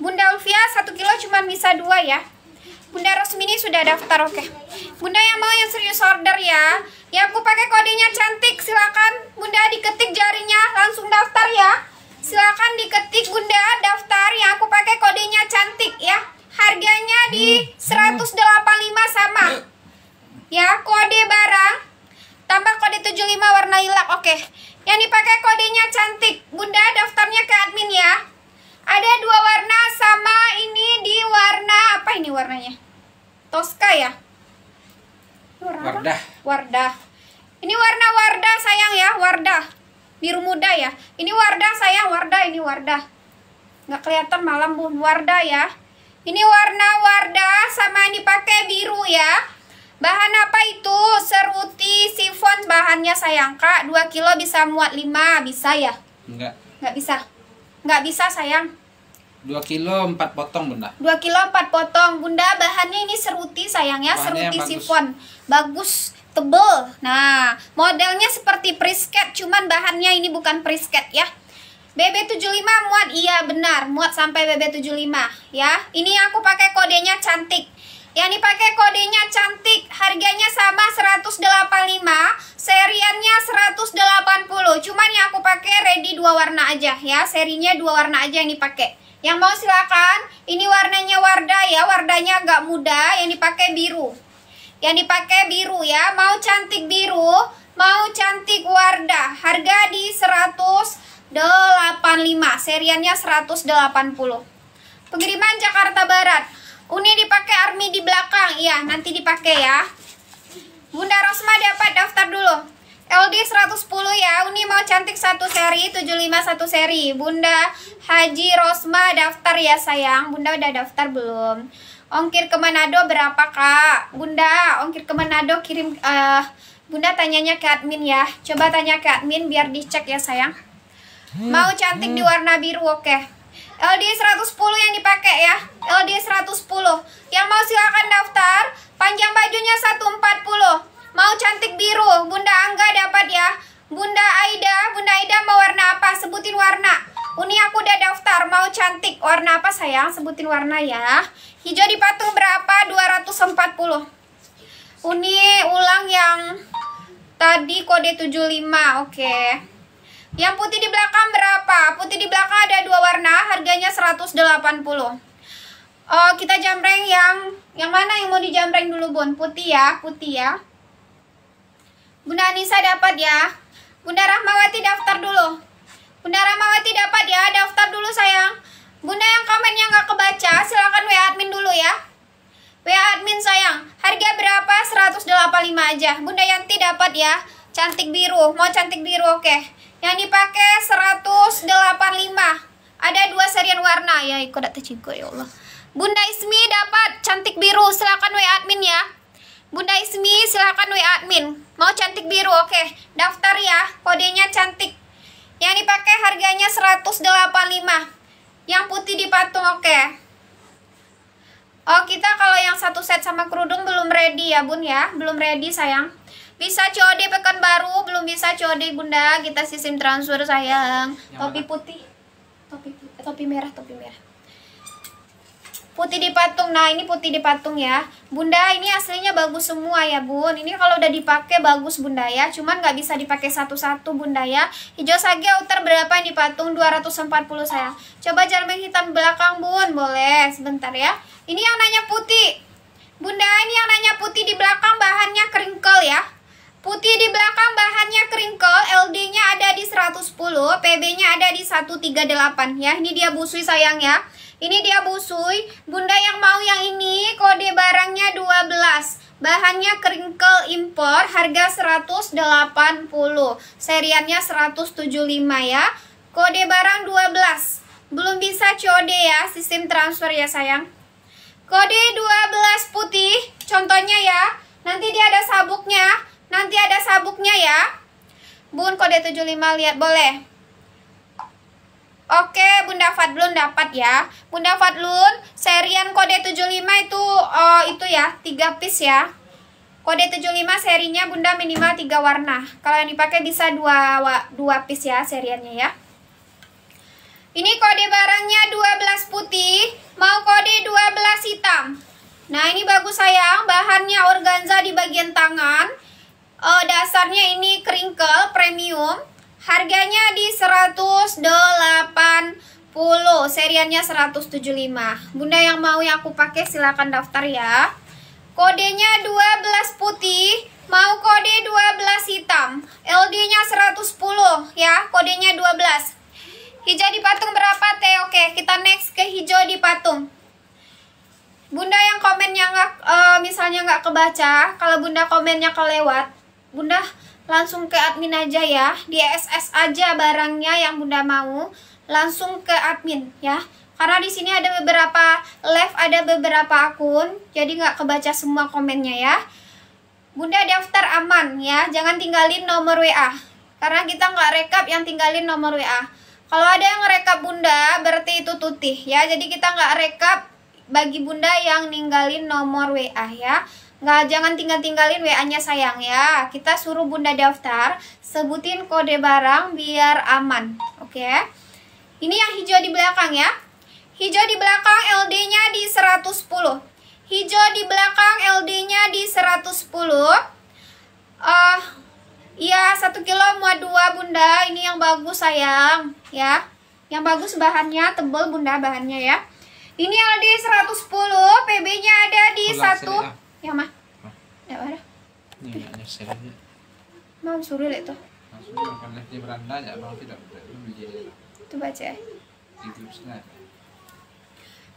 Bunda Ulfia satu kilo cuma bisa dua ya Bunda Rosmini sudah daftar oke okay. Bunda yang mau yang serius order ya Ya aku pakai kodenya cantik silakan Bunda diketik jarinya langsung daftar ya silakan diketik Bunda daftar yang aku pakai kodenya cantik ya harganya di 185 hmm, hmm. sama ya kode barang tambah kode 75 warna hilang oke okay. Yang dipakai kodenya cantik. Bunda daftarnya ke admin ya. Ada dua warna sama ini di warna apa ini warnanya? Tosca ya? Warna wardah. Wardah. Ini warna wardah sayang ya, wardah. Biru muda ya. Ini wardah sayang, wardah ini wardah. Nggak kelihatan malam bu, wardah ya. Ini warna wardah sama yang dipakai biru ya. Bahan apa itu? Seruti sifon bahannya sayang kak 2 kilo bisa muat 5 Bisa ya? Enggak Enggak bisa Enggak bisa sayang 2 kilo 4 potong bunda 2 kilo 4 potong Bunda bahannya ini seruti sayang ya bahannya Seruti bagus. sifon Bagus tebel Nah modelnya seperti prisket Cuman bahannya ini bukan prisket ya BB75 muat iya benar muat sampai BB75 ya. Ini aku pakai kodenya cantik. Yang dipakai kodenya cantik, harganya sama 185, seriannya 180. Cuman yang aku pakai ready dua warna aja ya, serinya dua warna aja yang dipakai. Yang mau silakan, ini warnanya wardah ya, wardahnya agak muda, yang dipakai biru. Yang dipakai biru ya, mau cantik biru, mau cantik wardah harga di 185, seriannya 180. Pengiriman Jakarta Barat. Uni dipakai Army di belakang. Iya, nanti dipakai ya. Bunda Rosma dapat daftar dulu. LD 110 ya. Uni mau cantik satu seri, 75 satu seri. Bunda Haji Rosma daftar ya sayang. Bunda udah daftar belum? Ongkir ke Manado berapa, Kak? Bunda, ongkir ke Manado kirim uh, Bunda tanyanya ke admin ya. Coba tanya ke admin biar dicek ya sayang. Mau cantik di warna biru, oke. Okay. LD 110 yang dipakai ya LD 110 yang mau silahkan daftar panjang bajunya 140 mau cantik biru Bunda Angga dapat ya Bunda Aida Bunda Aida mau warna apa sebutin warna Uni aku udah daftar mau cantik warna apa sayang sebutin warna ya hijau di patung berapa 240 Uni ulang yang tadi kode 75 oke okay. Yang putih di belakang berapa? Putih di belakang ada dua warna, harganya 180. Oh, kita jamreng yang yang mana yang mau dijamreng dulu, Bun? Putih ya, putih ya. Bunda Anissa dapat ya. Bunda Rahmawati daftar dulu. Bunda Rahmawati dapat ya, daftar dulu sayang. Bunda yang komen yang nggak kebaca, silakan WA admin dulu ya. WA admin sayang, harga berapa? 185 aja. Bunda Yanti dapat ya. Cantik biru, mau cantik biru oke. Okay. Yang dipakai 185. Ada dua serian warna ya, ikut tak tercigo ya Allah. Bunda Ismi dapat cantik biru, silakan WA admin ya. Bunda Ismi silakan WA admin. Mau cantik biru, oke. Daftar ya, kodenya cantik. Yang dipakai harganya 185. Yang putih dipatung oke. Oh, kita kalau yang satu set sama kerudung belum ready ya, Bun ya. Belum ready, sayang. Bisa COD pekan baru, belum bisa COD Bunda. Kita sistem transfer sayang. topi putih. Topi topi merah, topi merah. Putih di patung. Nah, ini putih di patung ya. Bunda, ini aslinya bagus semua ya, Bun. Ini kalau udah dipakai bagus, Bunda ya. Cuman nggak bisa dipakai satu-satu, Bunda ya. Hijau sage outer berapa di patung? 240 saya. Coba jarum hitam belakang, Bun. Boleh, sebentar ya. Ini yang nanya putih. Bunda ini yang nanya putih di belakang bahannya kerinkel ya Putih di belakang bahannya kringkel, LD-nya ada di 110, PB-nya ada di 138 ya. Ini dia busui sayang ya. Ini dia busui. Bunda yang mau yang ini kode barangnya 12. Bahannya kringkel impor harga 180. Seriannya 175 ya. Kode barang 12. Belum bisa COD ya, sistem transfer ya sayang. Kode 12 putih, contohnya ya. Nanti dia ada sabuknya. Nanti ada sabuknya ya. Bun kode 75 lihat boleh. Oke, Bunda Fadlun dapat ya. Bunda Fadlun, serian kode 75 itu uh, itu ya, 3 piece ya. Kode 75 serinya Bunda minimal 3 warna. Kalau yang dipakai bisa 2 2 piece ya seriannya ya. Ini kode barangnya 12 putih, mau kode 12 hitam. Nah, ini bagus sayang, bahannya organza di bagian tangan uh, dasarnya ini kringkel premium harganya di 180 seriannya 175 bunda yang mau yang aku pakai silahkan daftar ya kodenya 12 putih mau kode 12 hitam LD nya 110 ya kodenya 12 hijau di patung berapa teh oke kita next ke hijau di patung bunda yang komennya nggak uh, misalnya nggak kebaca kalau bunda komennya kelewat Bunda langsung ke admin aja ya di SS aja barangnya yang Bunda mau langsung ke admin ya karena di sini ada beberapa live ada beberapa akun jadi nggak kebaca semua komennya ya Bunda daftar aman ya jangan tinggalin nomor WA karena kita nggak rekap yang tinggalin nomor WA kalau ada yang rekap Bunda berarti itu tutih ya jadi kita nggak rekap bagi Bunda yang ninggalin nomor WA ya Nggak, jangan tinggal-tinggalin WA-nya sayang ya. Kita suruh bunda daftar, sebutin kode barang biar aman. Oke. Okay? Ini yang hijau di belakang ya. Hijau di belakang LD-nya di 110. Hijau di belakang LD-nya di 110. Uh, eh, iya, 1 kilo muat 2 bunda. Ini yang bagus sayang ya. Yang bagus bahannya tebel bunda bahannya ya. Ini LD 110, PB-nya ada di Pulang, 1... Ya, mah. Ya, ada. ya, nyesel aja. Mau suruh lihat toh, Langsung makan di beranda aja, mau tidak beli, jadi. Itu baca ya.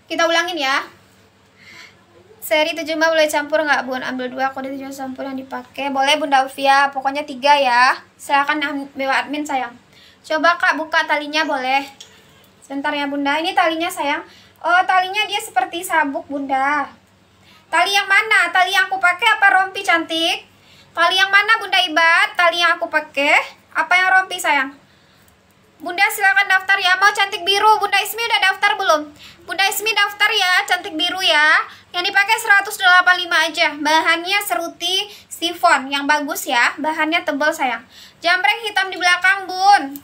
Kita ulangin ya. Seri 7 mah boleh campur nggak bun? Ambil dua kode 7 campur yang dipakai. Boleh bunda Ufia, pokoknya tiga ya. Silahkan bawa admin sayang. Coba kak buka talinya boleh. Sebentar ya bunda, ini talinya sayang. Oh talinya dia seperti sabuk bunda. Tali yang mana? Tali yang aku pakai apa rompi cantik? Tali yang mana Bunda Ibad? Tali yang aku pakai? Apa yang rompi sayang? Bunda silakan daftar ya, mau cantik biru Bunda Ismi udah daftar belum? Bunda Ismi daftar ya, cantik biru ya Yang dipakai 185 aja Bahannya seruti sifon Yang bagus ya, bahannya tebal sayang Jambreng hitam di belakang bun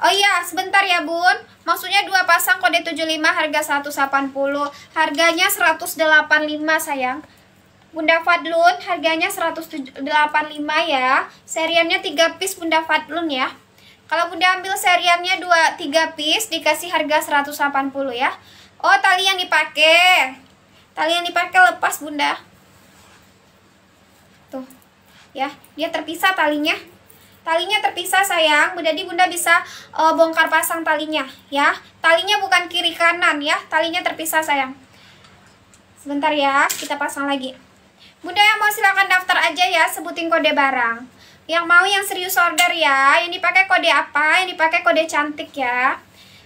Oh iya, sebentar ya bun. Maksudnya dua pasang kode 75 harga 180. Harganya 185 sayang. Bunda Fadlun harganya 185 ya. Seriannya 3 piece Bunda Fadlun ya. Kalau Bunda ambil seriannya 2 3 piece dikasih harga 180 ya. Oh, tali yang dipakai. Tali yang dipakai lepas Bunda. Tuh. Ya, dia terpisah talinya. Talinya terpisah sayang. di Bunda bisa e, bongkar pasang talinya ya. Talinya bukan kiri kanan ya. Talinya terpisah sayang. Sebentar ya, kita pasang lagi. Bunda yang mau silahkan daftar aja ya, sebutin kode barang. Yang mau yang serius order ya, ini pakai kode apa, ini pakai kode cantik ya.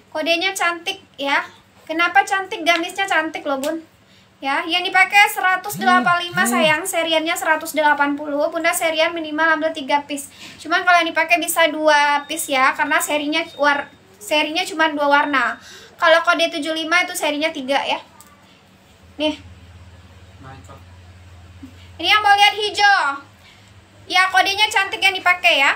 Kodenya cantik ya. Kenapa cantik? Gamisnya cantik loh bun ya yang dipakai 185 hmm, hmm. sayang seriannya 180 bunda serian minimal ambil 3 piece cuman kalau yang dipakai bisa 2 piece ya karena serinya war serinya cuma dua warna kalau kode 75 itu serinya 3 ya nih ini yang mau lihat hijau ya kodenya cantik yang dipakai ya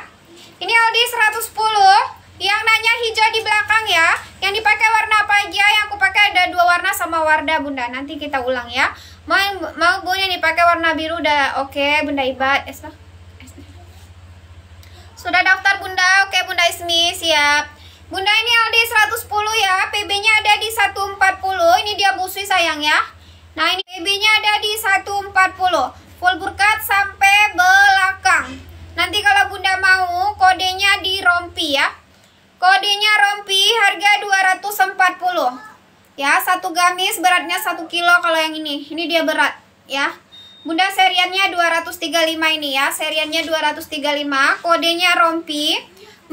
ini Aldi 110 yang nanya hijau di belakang ya. Yang dipakai warna apa aja? Yang aku pakai ada dua warna sama warna Bunda. Nanti kita ulang ya. Mau mau bunda yang dipakai warna biru udah oke okay, Bunda Ibat. Esna. Esna. Sudah daftar Bunda? Oke okay, Bunda Ismi, siap. Bunda ini LD 110 ya. PB-nya ada di 140. Ini dia busui sayang ya. Nah, ini PB-nya ada di 140. Full burkat sampai belakang. Nanti kalau Bunda mau kodenya di rompi ya. Kodenya rompi harga 240. Ya, satu gamis beratnya 1 kilo kalau yang ini. Ini dia berat, ya. Bunda seriannya 235 ini ya. Seriannya 235, kodenya rompi.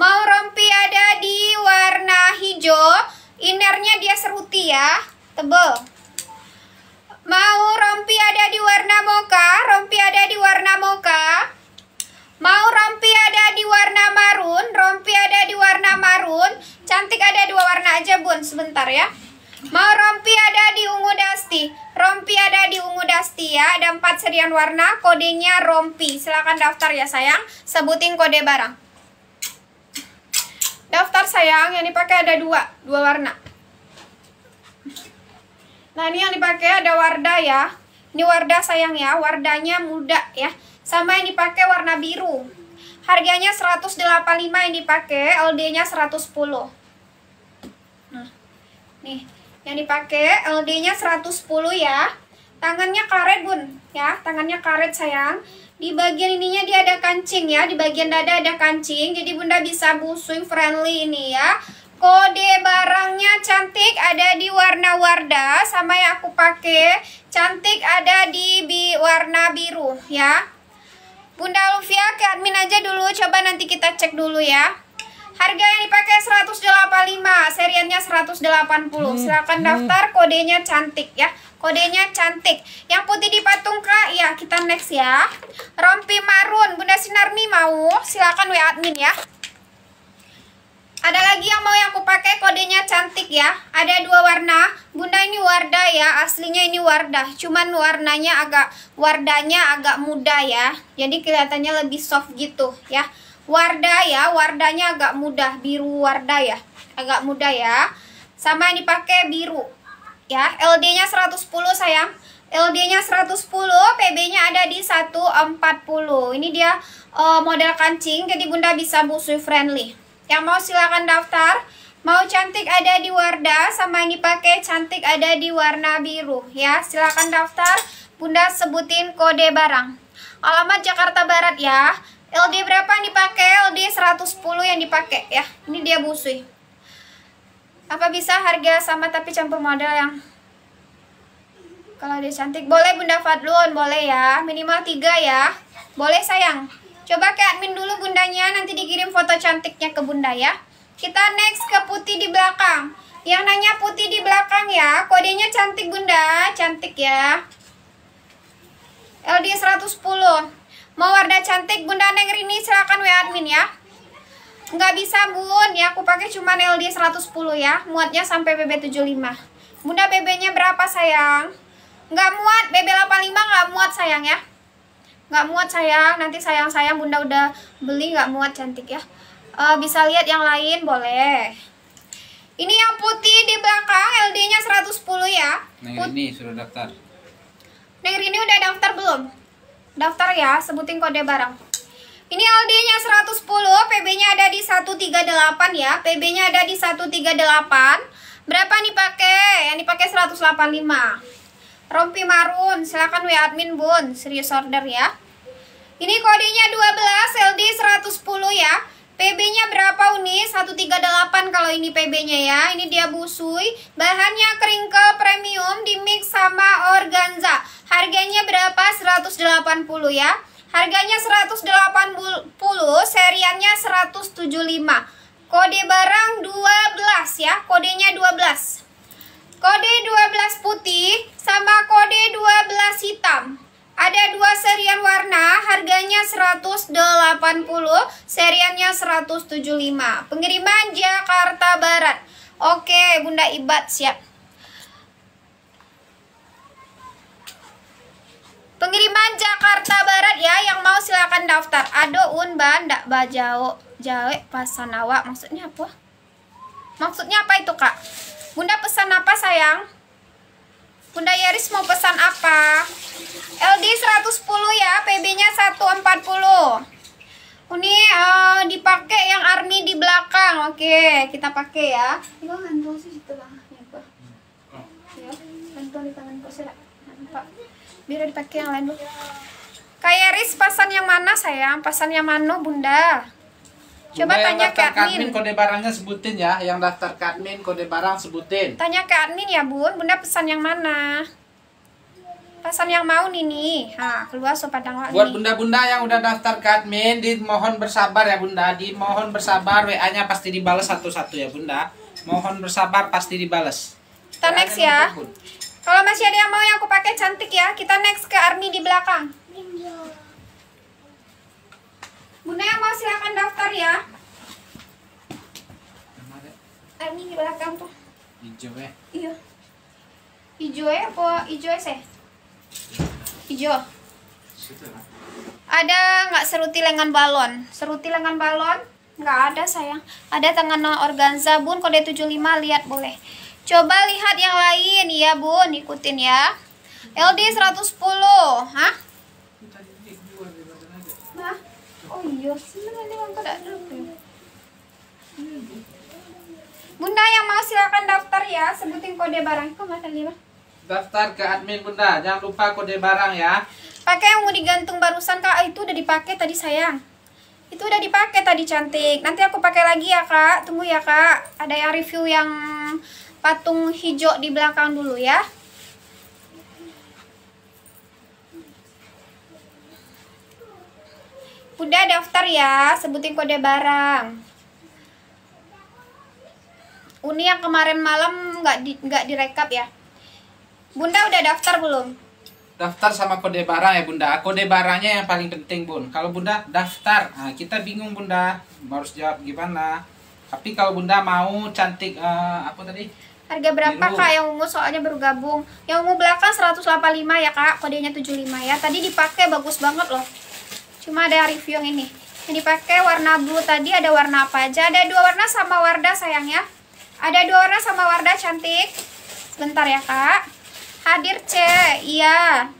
Mau rompi ada di warna hijau, innernya dia seruti ya, tebel. Mau rompi ada di warna moka rompi ada di warna moka. Mau rompi ada di warna marun, rompi ada di warna marun. Cantik ada dua warna aja, Bun. Sebentar ya. Mau rompi ada di ungu dusty, Rompi ada di ungu dusty ya. Ada empat serian warna, kodenya rompi. Silahkan daftar ya, sayang. Sebutin kode barang. Daftar, sayang. Yang dipakai ada dua, dua warna. Nah, ini yang dipakai ada warda ya. Ini warda, sayang ya. Wardanya muda ya sama yang dipakai warna biru harganya 185 yang dipakai LD nya 110 nah nih yang dipakai LD nya 110 ya tangannya karet bun ya tangannya karet sayang di bagian ininya dia ada kancing ya di bagian dada ada kancing jadi bunda bisa busui friendly ini ya kode barangnya cantik ada di warna warda sama yang aku pakai cantik ada di bi warna biru ya Bunda Luvia ke admin aja dulu, coba nanti kita cek dulu ya. Harga yang dipakai 185, seriannya 180. Hmm. Silakan hmm. daftar, kodenya cantik ya. Kodenya cantik. Yang putih dipatung patung Kak, ya kita next ya. Rompi marun, Bunda Sinarmi mau? silahkan WA admin ya. Ada lagi yang mau yang aku pakai kodenya cantik ya. Ada dua warna. Bunda ini Warda ya, aslinya ini Warda. Cuman warnanya agak wardanya agak muda ya. Jadi kelihatannya lebih soft gitu ya. Warda ya, wardanya agak muda, biru Warda ya. Agak muda ya. Sama yang dipakai biru. Ya, LD-nya 110 sayang. LD-nya 110, PB-nya ada di 140. Ini dia uh, model kancing, jadi Bunda bisa busui friendly. Yang mau silakan daftar. Mau cantik ada di Wardah sama ini pakai cantik ada di warna biru ya. Silakan daftar. Bunda sebutin kode barang. Alamat Jakarta Barat ya. LD berapa yang dipakai? LD 110 yang dipakai ya. Ini dia busui. Apa bisa harga sama tapi campur model yang kalau dia cantik boleh Bunda Fadlun boleh ya minimal tiga ya boleh sayang Coba ke admin dulu bundanya, nanti dikirim foto cantiknya ke bunda ya. Kita next ke putih di belakang. Yang nanya putih di belakang ya, kodenya cantik bunda, cantik ya. LD 110. Mau warna cantik bunda Neng Rini silahkan WA admin ya. Nggak bisa bun, ya aku pakai cuma LD 110 ya, muatnya sampai BB 75. Bunda BB-nya berapa sayang? Nggak muat, BB 85 nggak muat sayang ya nggak muat sayang nanti sayang sayang bunda udah beli nggak muat cantik ya uh, bisa lihat yang lain boleh ini yang putih di belakang LD nya 110 ya Neng Rini ini sudah daftar Neng ini udah daftar belum daftar ya sebutin kode barang ini LD nya 110 PB nya ada di 138 ya PB nya ada di 138 berapa nih pakai yang dipakai 185 Rompi marun, silakan WA admin Bun, serius order ya. Ini kodenya 12, LD 110 ya. PB-nya berapa Uni? 138 kalau ini PB-nya ya. Ini dia busui. Bahannya keringkel premium di mix sama organza. Harganya berapa? 180 ya. Harganya 180, seriannya 175. Kode barang 12 ya. Kodenya 12. Kode 12 putih sama kode 12 hitam. Ada dua serian warna, harganya 180, seriannya 175. Pengiriman Jakarta Barat. Oke, Bunda Ibat siap. Pengiriman Jakarta Barat ya, yang mau silakan daftar. Ado unban dak bajao, jawe pasanawa. Maksudnya apa? Maksudnya apa itu, Kak? Bunda pesan apa sayang? Bunda Yaris mau pesan apa? LD 110 ya, PB-nya 140. Ini uh, dipakai yang army di belakang. Oke, kita pakai ya. Lo iya, Biar dipakai yang lain, Bu. Kak Yaris, pasan yang mana sayang? Pasan yang mana, Bunda? Coba tanya ke admin. admin. Kode barangnya sebutin ya, yang daftar ke admin kode barang sebutin. Tanya ke admin ya, Bun. Bunda pesan yang mana? Pesan yang mau nih nih. Ha, keluar sobat dan Buat bunda-bunda yang udah daftar ke admin, dimohon bersabar ya, Bunda. Dimohon bersabar, WA-nya pasti dibalas satu-satu ya, Bunda. Mohon bersabar pasti dibalas. Kita next ya. Kalau masih ada yang mau yang aku pakai cantik ya, kita next ke Army di belakang. Bunda yang mau silakan daftar ya. Ini di belakang tuh. Hijau ya? Iya. Hijau ya apa hijau sih? Eh, hijau. Ada nggak seruti lengan balon? Seruti lengan balon? Nggak ada sayang. Ada tangan non organza bun kode 75 lihat boleh. Coba lihat yang lain ya bun ikutin ya. LD 110, hah? Hah? Oh iya, sebenarnya aku tidak ya? hmm. Bunda yang mau silakan daftar ya, sebutin kode barang. Kok makan lima? Daftar ke admin Bunda, jangan lupa kode barang ya. Pakai yang mau digantung barusan Kak, itu udah dipakai tadi sayang. Itu udah dipakai tadi cantik. Nanti aku pakai lagi ya Kak. Tunggu ya Kak. Ada yang review yang patung hijau di belakang dulu ya. Udah daftar ya, sebutin kode barang. Uni yang kemarin malam nggak di, nggak direkap ya. Bunda udah daftar belum? Daftar sama kode barang ya Bunda. Kode barangnya yang paling penting Bun. Kalau Bunda daftar, nah, kita bingung Bunda harus jawab gimana. Tapi kalau Bunda mau cantik uh, apa tadi? Harga berapa Biru. Kak yang ungu soalnya baru gabung? Yang ungu belakang 185 ya Kak, kodenya 75 ya. Tadi dipakai bagus banget loh cuma ada review yang ini yang dipakai warna blue tadi ada warna apa aja ada dua warna sama Wardah sayang ya ada dua warna sama Wardah cantik sebentar ya kak hadir C iya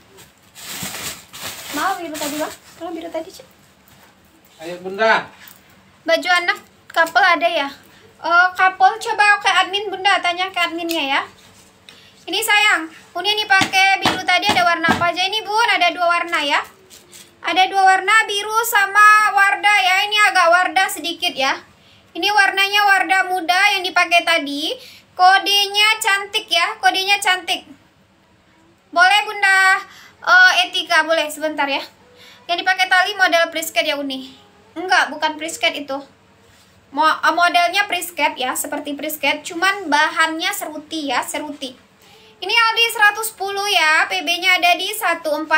mau biru tadi bang kalau biru tadi C ayo bunda baju anak couple ada ya uh, couple coba ke admin bunda tanya ke adminnya ya ini sayang ini dipakai biru tadi ada warna apa aja ini bun ada dua warna ya ada dua warna biru sama warda ya. Ini agak warda sedikit ya. Ini warnanya warda muda yang dipakai tadi. Kodenya cantik ya. Kodenya cantik. Boleh Bunda uh, Etika, boleh sebentar ya. Yang dipakai tali model prisket ya Uni. Enggak, bukan prisket itu. Mo modelnya prisket ya, seperti prisket, cuman bahannya seruti ya, seruti. Ini Aldi 110 ya, PB-nya ada di 140.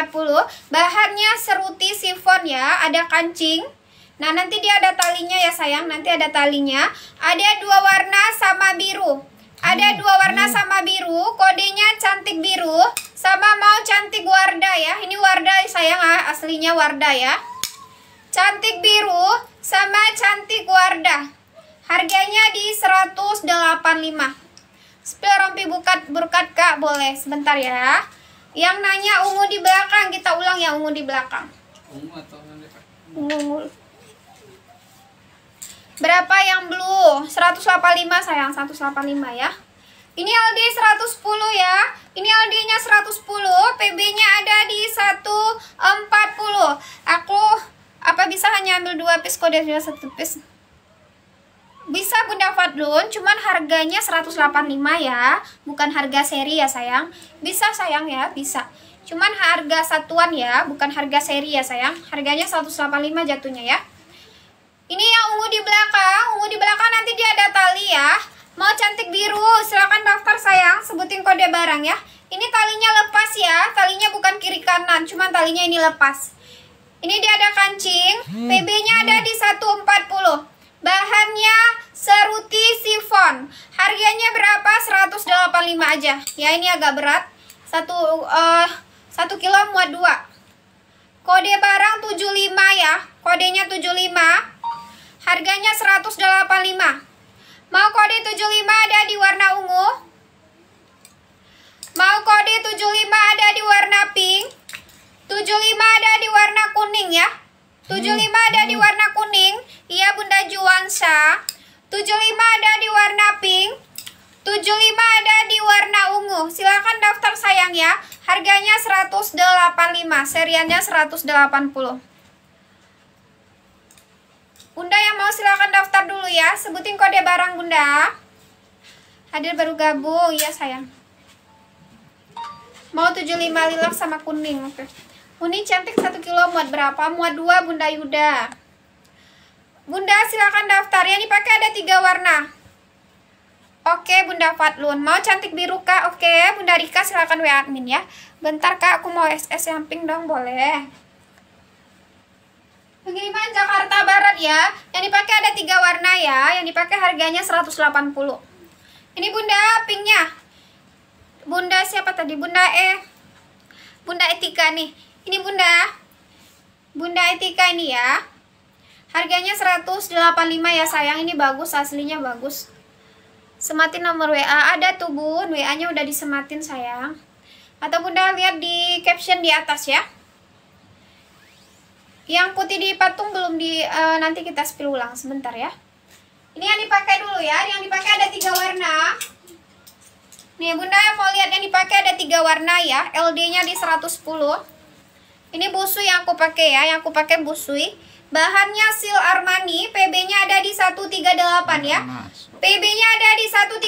Bahannya seruti sifon ya, ada kancing. Nah, nanti dia ada talinya ya sayang, nanti ada talinya. Ada dua warna sama biru. Ada hmm, dua warna hmm. sama biru, kodenya cantik biru sama mau cantik warda ya. Ini warda sayang ah, aslinya warda ya. Cantik biru sama cantik wardah. Harganya di 185 tapi bukan berkat kak boleh sebentar ya yang nanya ungu di belakang kita ulang ya ungu di belakang ungu atau ungu, ungu. berapa yang blue 185 sayang 185 ya ini LD 110 ya ini Aldinya nya 110 PB nya ada di 140 aku apa bisa hanya ambil dua piece kode sudah satu piece bisa Bunda Fadlun, cuman harganya 185 ya, bukan harga seri ya sayang. Bisa sayang ya, bisa. Cuman harga satuan ya, bukan harga seri ya sayang. Harganya 185 jatuhnya ya. Ini yang ungu di belakang, ungu di belakang nanti dia ada tali ya. Mau cantik biru, silahkan daftar sayang, sebutin kode barang ya. Ini talinya lepas ya, talinya bukan kiri kanan, cuman talinya ini lepas. Ini dia ada kancing, hmm. PB-nya ada di 140. Bahannya seruti sifon. Harganya berapa? 185 aja. Ya ini agak berat. Satu uh, satu kilo muat dua. Kode barang 75 ya. Kodenya 75. Harganya 185. Mau kode 75 ada di warna ungu. Mau kode 75 ada di warna pink. 75 ada di warna kuning ya. 75 ada di warna kuning, iya Bunda Juansa. 75 ada di warna pink. 75 ada di warna ungu. Silakan daftar sayang ya. Harganya 185, seriannya 180. Bunda yang mau silakan daftar dulu ya. Sebutin kode barang Bunda. Hadir baru gabung, ya sayang. Mau 75 lilak sama kuning, oke. Okay. Uni cantik 1 kilo muat berapa? Muat 2 Bunda Yuda. Bunda silakan daftar. Yang dipakai ada tiga warna. Oke Bunda Fatlun. Mau cantik biru Kak? Oke Bunda Rika silakan WA admin ya. Bentar Kak aku mau SS yang pink dong boleh. Pengiriman Jakarta Barat ya. Yang dipakai ada tiga warna ya. Yang dipakai harganya 180. Ini Bunda pinknya. Bunda siapa tadi? Bunda E. Bunda Etika nih ini Bunda. Bunda Etika ini ya. Harganya 185 ya sayang. Ini bagus, aslinya bagus. Sematin nomor WA. Ada tuh Bun, WA-nya udah disematin sayang. Atau Bunda lihat di caption di atas ya. Yang putih di patung belum di uh, nanti kita spill ulang sebentar ya. Ini yang dipakai dulu ya. Yang dipakai ada tiga warna. Nih Bunda mau lihat yang dipakai ada tiga warna ya. LD-nya di 110. Ini busui yang aku pakai ya, yang aku pakai busui. Bahannya sil Armani, PB-nya ada di 138 ya. PB-nya ada di 138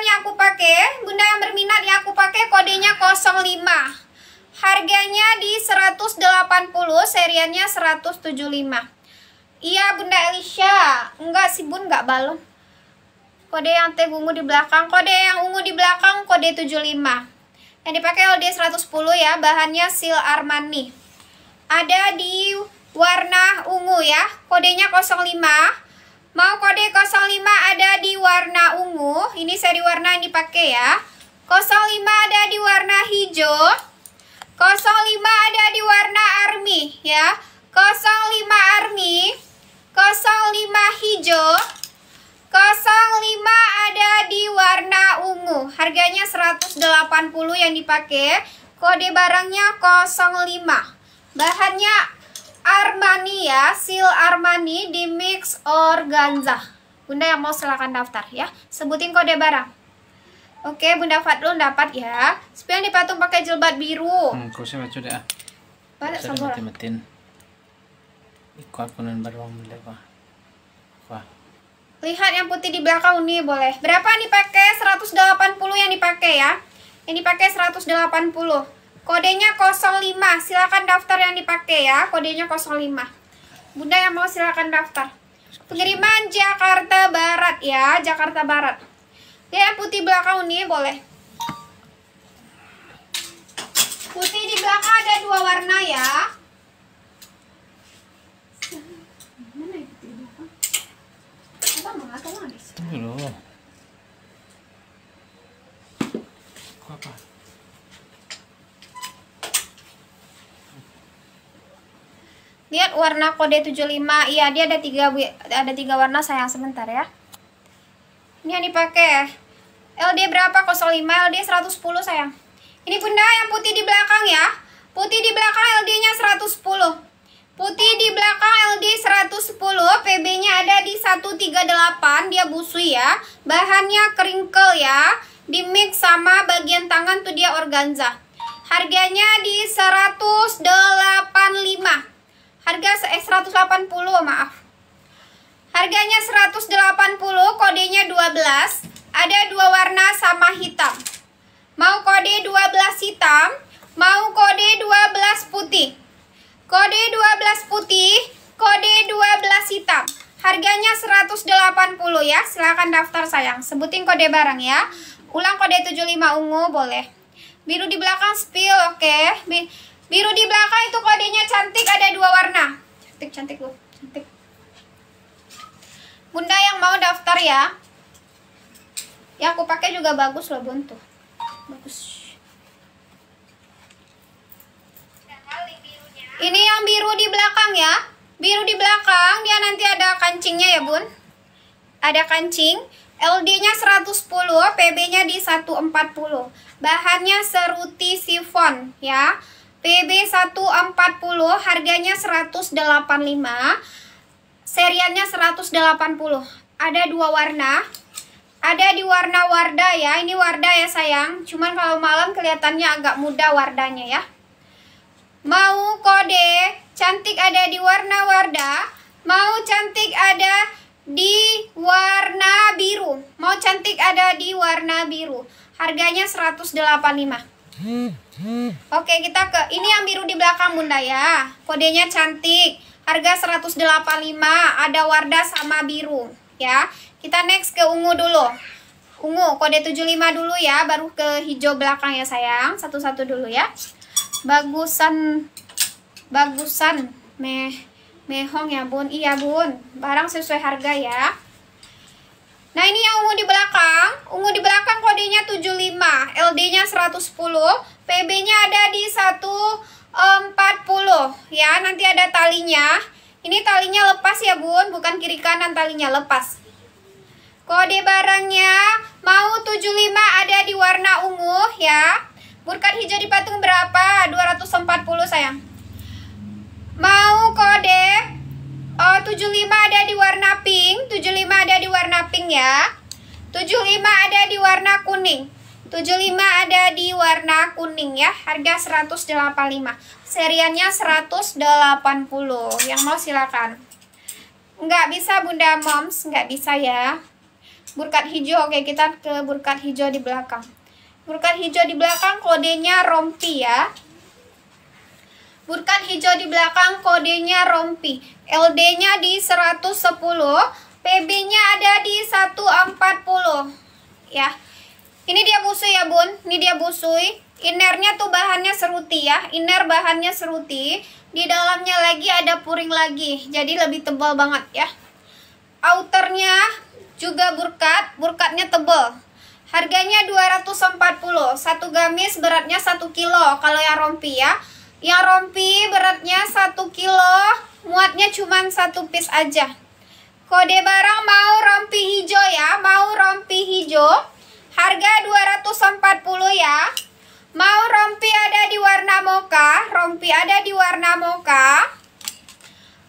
yang aku pakai. Bunda yang berminat yang aku pakai kodenya 05. Harganya di 180, seriannya 175. Iya Bunda Elisha, enggak sih Bun, enggak balon. Kode yang teh ungu di belakang, kode yang ungu di belakang, kode 75. Yang dipakai LD 110 ya, bahannya seal Armani. Ada di warna ungu ya, kodenya 05. Mau kode 05 ada di warna ungu, ini seri warna yang dipakai ya. 05 ada di warna hijau. 05 ada di warna army ya. 05 army. 05 hijau. 05 ada di warna ungu. Harganya 180 yang dipakai. Kode barangnya 05. Bahannya Armani ya, seal Armani di mix organza. Bunda yang mau silahkan daftar ya. Sebutin kode barang. Oke, Bunda Fatlun dapat ya. Sepian dipatung pakai jilbab biru. Hmm, kursi macam dah. Balik sambal. Mati-matiin. Ikut kunan bunda pak Lihat yang putih di belakang nih boleh. Berapa nih pakai? 180 yang dipakai ya. Yang dipakai 180. Kodenya 05. Silakan daftar yang dipakai ya. Kodenya 05. Bunda yang mau silakan daftar. Pengiriman Jakarta Barat ya, Jakarta Barat. Lihat yang putih belakang nih boleh. Putih di belakang ada dua warna ya. Lihat warna kode 75. Iya, dia ada tiga ada tiga warna sayang sebentar ya. Ini yang dipakai. LD berapa? 05, LD 110 sayang. Ini Bunda yang putih di belakang ya. Putih di belakang LD-nya 110. Putih di belakang LD 110, PB-nya ada di 138, dia busui ya. Bahannya kringkel ya, di mix sama bagian tangan tuh dia organza. Harganya di 185. Harga eh, 180, maaf. Harganya 180, kodenya 12. Ada dua warna sama hitam. Mau kode 12 hitam, mau kode 12 putih. Kode 12 putih, kode 12 hitam. Harganya 180 ya. Silahkan daftar sayang. Sebutin kode barang ya. Ulang kode 75 ungu boleh. Biru di belakang spill, oke. Okay. Biru di belakang itu kodenya cantik ada dua warna. Cantik cantik loh, cantik. Bunda yang mau daftar ya. Ya aku pakai juga bagus loh Bun tuh. Bagus. Ini yang biru di belakang ya. Biru di belakang, dia nanti ada kancingnya ya, Bun. Ada kancing. LD-nya 110, PB-nya di 140. Bahannya seruti sifon ya. PB 140, harganya 185. Seriannya 180. Ada dua warna. Ada di warna warda ya. Ini warda ya, sayang. Cuman kalau malam kelihatannya agak muda wardanya ya. Mau kode cantik ada di warna warda, mau cantik ada di warna biru. Mau cantik ada di warna biru. Harganya 185. Oke, kita ke ini yang biru di belakang Bunda ya. Kodenya cantik. Harga 185, ada warna sama biru ya. Kita next ke ungu dulu. Ungu kode 75 dulu ya, baru ke hijau belakang ya sayang. Satu-satu dulu ya bagusan bagusan meh mehong ya bun iya bun barang sesuai harga ya nah ini yang ungu di belakang ungu di belakang kodenya 75 LD nya 110 PB nya ada di 140 eh, ya nanti ada talinya ini talinya lepas ya bun bukan kiri kanan talinya lepas kode barangnya mau 75 ada di warna ungu ya Burkan hijau di patung berapa? 240 sayang. Mau kode oh, 75 ada di warna pink, 75 ada di warna pink ya. 75 ada di warna kuning. 75 ada di warna kuning ya. Harga 185. Seriannya 180. Yang mau silakan. Nggak bisa Bunda Moms, nggak bisa ya. Burkat hijau. Oke, kita ke burkat hijau di belakang. Burkan hijau di belakang kodenya rompi ya. Burkan hijau di belakang kodenya rompi. LD-nya di 110, PB-nya ada di 140. Ya. Ini dia busui ya, Bun. Ini dia busui. Inernya tuh bahannya seruti ya. Iner bahannya seruti. Di dalamnya lagi ada puring lagi. Jadi lebih tebal banget ya. Outernya juga burkat. Burkatnya tebal. Harganya 240. Satu gamis beratnya 1 kilo. Kalau yang rompi ya. Yang rompi beratnya 1 kilo. Muatnya cuma satu piece aja. Kode barang mau rompi hijau ya. Mau rompi hijau. Harga 240 ya. Mau rompi ada di warna moka. Rompi ada di warna moka.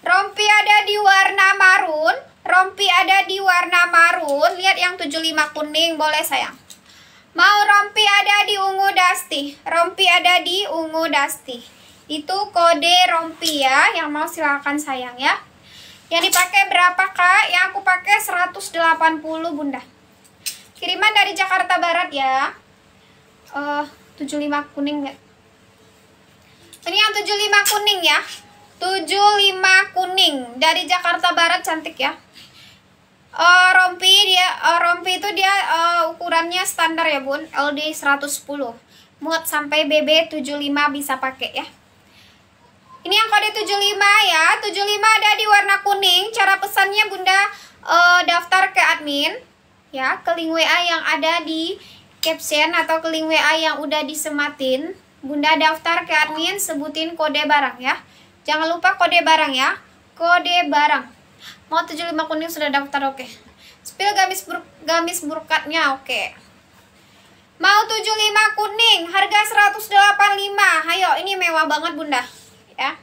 Rompi ada di warna marun. Rompi ada di warna marun. Lihat yang 75 kuning, boleh sayang. Mau rompi ada di ungu dusty. Rompi ada di ungu dusty. Itu kode rompi ya. Yang mau silakan sayang ya. Yang dipakai berapa kak? Yang aku pakai 180 bunda. Kiriman dari Jakarta Barat ya. Eh, uh, 75 kuning ya. Ini yang 75 kuning ya. 75 kuning dari Jakarta Barat cantik ya uh, rompi dia uh, rompi itu dia uh, ukurannya standar ya bun LD 110 muat sampai BB 75 bisa pakai ya ini yang kode 75 ya 75 ada di warna kuning cara pesannya bunda uh, daftar ke admin ya ke link WA yang ada di caption atau ke link WA yang udah disematin bunda daftar ke admin sebutin kode barang ya jangan lupa kode barang ya kode barang mau 75 kuning sudah daftar oke okay. spill gamis bur gamis burkatnya oke okay. mau 75 kuning harga 185 ayo ini mewah banget bunda ya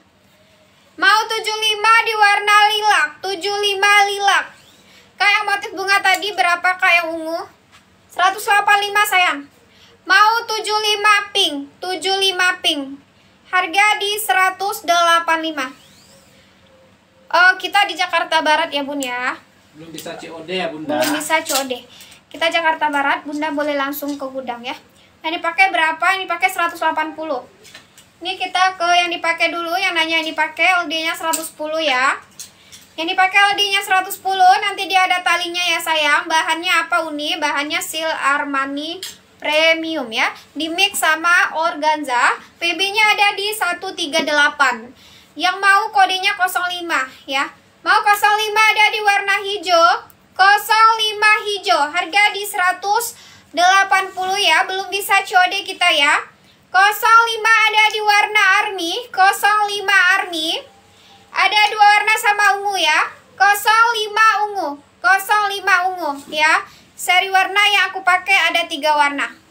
mau 75 di warna lilak 75 lilak kayak motif bunga tadi berapa kayak ungu 185 sayang mau 75 pink 75 pink harga di 185 uh, kita di Jakarta Barat ya bun ya belum bisa COD ya bunda belum bisa COD kita Jakarta Barat bunda boleh langsung ke gudang ya nah ini pakai berapa ini pakai 180 ini kita ke yang dipakai dulu yang nanya ini pakai LD nya 110 ya yang dipakai LD nya 110 nanti dia ada talinya ya sayang bahannya apa Uni bahannya Seal Armani Premium ya di mix sama organza PB nya ada di 138 yang mau kodenya 05 ya. Mau 05 ada di warna hijau. 05 hijau. Harga di 180 ya. Belum bisa COD kita ya. 05 ada di warna army. 05 army. Ada dua warna sama ungu ya. 05 ungu. 05 ungu ya. Seri warna yang aku pakai ada tiga warna.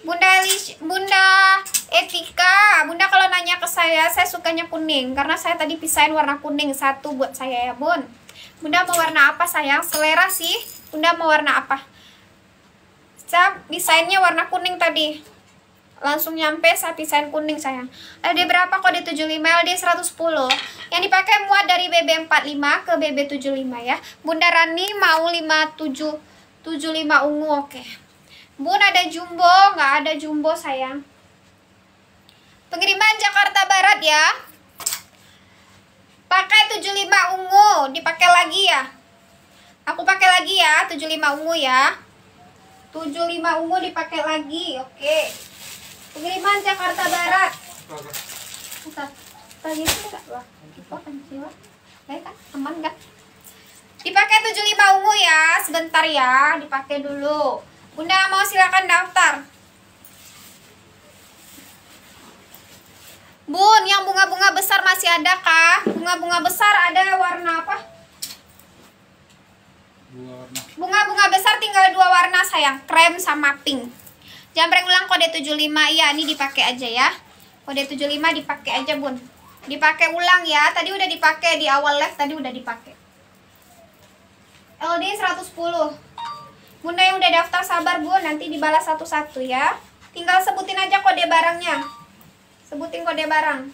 Bunda Elis, Bunda Etika, Bunda kalau nanya ke saya, saya sukanya kuning karena saya tadi pisahin warna kuning satu buat saya ya, Bun. Bunda mau warna apa sayang? Selera sih. Bunda mau warna apa? Saya desainnya warna kuning tadi. Langsung nyampe saya pisahin kuning sayang. LD berapa kode 75? LD 110. Yang dipakai muat dari BB45 ke BB75 ya. Bunda Rani mau 57 75 ungu oke. Okay. Bun ada jumbo, nggak ada jumbo sayang. Pengiriman Jakarta Barat ya. Pakai 75 ungu, dipakai lagi ya. Aku pakai lagi ya, 75 ungu ya. 75 ungu dipakai lagi, oke. Pengiriman Jakarta Barat. Tadi itu enggak lah. Kita gitu kan? Ya, Aman enggak? Dipakai 75 ungu ya, sebentar ya, dipakai dulu. Bunda mau silakan daftar. Bun, yang bunga-bunga besar masih ada kah? Bunga-bunga besar ada warna apa? Bunga-bunga besar tinggal dua warna sayang, krem sama pink. Jamreng ulang kode 75. Iya, ini dipakai aja ya. Kode 75 dipakai aja, Bun. Dipakai ulang ya. Tadi udah dipakai di awal live, tadi udah dipakai. LD 110. Bunda yang udah daftar sabar bu, nanti dibalas satu-satu ya. Tinggal sebutin aja kode barangnya. Sebutin kode barang.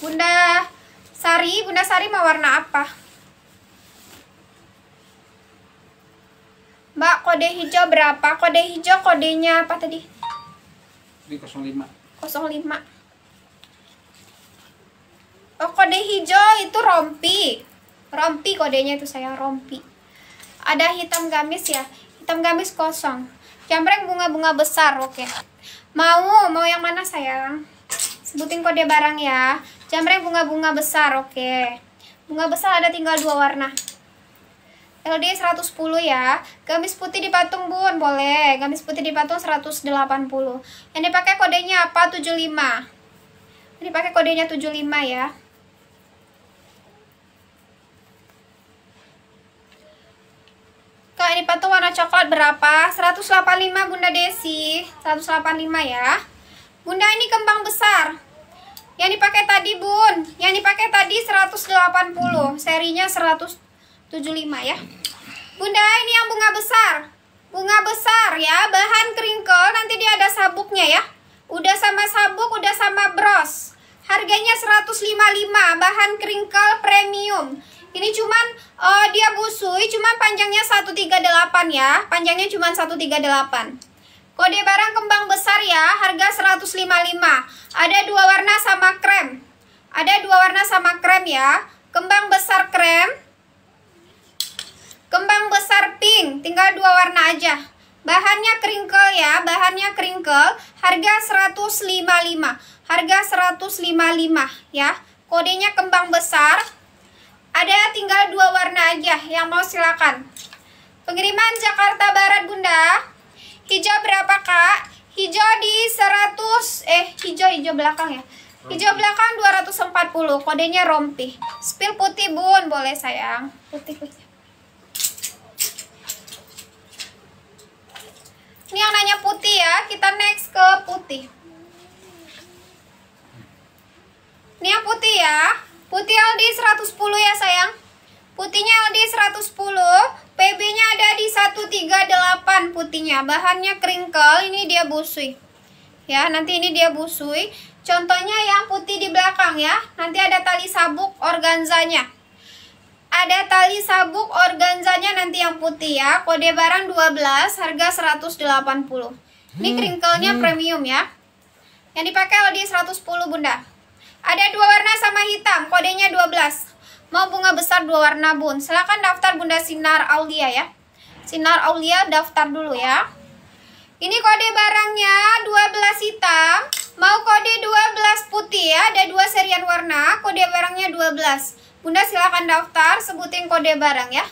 Bunda Sari, Bunda Sari mau warna apa? Mbak, kode hijau berapa? Kode hijau kodenya apa tadi? Ini 05. 05. Oh, kode hijau itu rompi. Rompi kodenya itu saya rompi. Ada hitam gamis ya. Hitam gamis kosong. Jamreng bunga-bunga besar, oke. Okay. Mau, mau yang mana saya Sebutin kode barang ya. Jamreng bunga-bunga besar, oke. Okay. Bunga besar ada tinggal dua warna. LD 110 ya. Gamis putih di patung Bun, boleh. Gamis putih di patung 180. Yang dipakai kodenya apa? 75. Ini pakai kodenya 75 ya. ini patung warna coklat berapa? 185 Bunda Desi 185 ya Bunda ini kembang besar Yang dipakai tadi Bun Yang dipakai tadi 180 Serinya 175 ya Bunda ini yang bunga besar Bunga besar ya Bahan kringkel nanti dia ada sabuknya ya Udah sama sabuk udah sama bros Harganya 155 Bahan kringkel premium ini cuman uh, dia busui, cuman panjangnya 138 ya. Panjangnya cuman 138. Kode barang kembang besar ya, harga 155. Ada dua warna sama krem. Ada dua warna sama krem ya. Kembang besar krem. Kembang besar pink, tinggal dua warna aja. Bahannya kringkel ya, bahannya kringkel. Harga 155. Harga 155 ya. Kodenya kembang besar. Ada tinggal dua warna aja yang mau silakan. Pengiriman Jakarta Barat Bunda. Hijau berapa Kak? Hijau di 100 eh hijau hijau belakang ya. Hijau belakang 240, kodenya rompi. Spill putih Bun, boleh sayang. Putih putih. Ini yang nanya putih ya, kita next ke putih. Ini yang putih ya. Putih LD 110 ya sayang. Putihnya LD 110, PB-nya ada di 138 putihnya. Bahannya kringkel, ini dia busui. Ya, nanti ini dia busui. Contohnya yang putih di belakang ya. Nanti ada tali sabuk organzanya. Ada tali sabuk organzanya nanti yang putih ya. Kode barang 12, harga 180. Ini hmm, kringkelnya hmm. premium ya. Yang dipakai LD 110, Bunda. Ada dua warna sama hitam, kodenya 12. Mau bunga besar dua warna bun. Silakan daftar Bunda Sinar Aulia ya. Sinar Aulia daftar dulu ya. Ini kode barangnya 12 hitam, mau kode 12 putih ya. Ada dua serian warna, kode barangnya 12. Bunda silakan daftar, sebutin kode barang ya.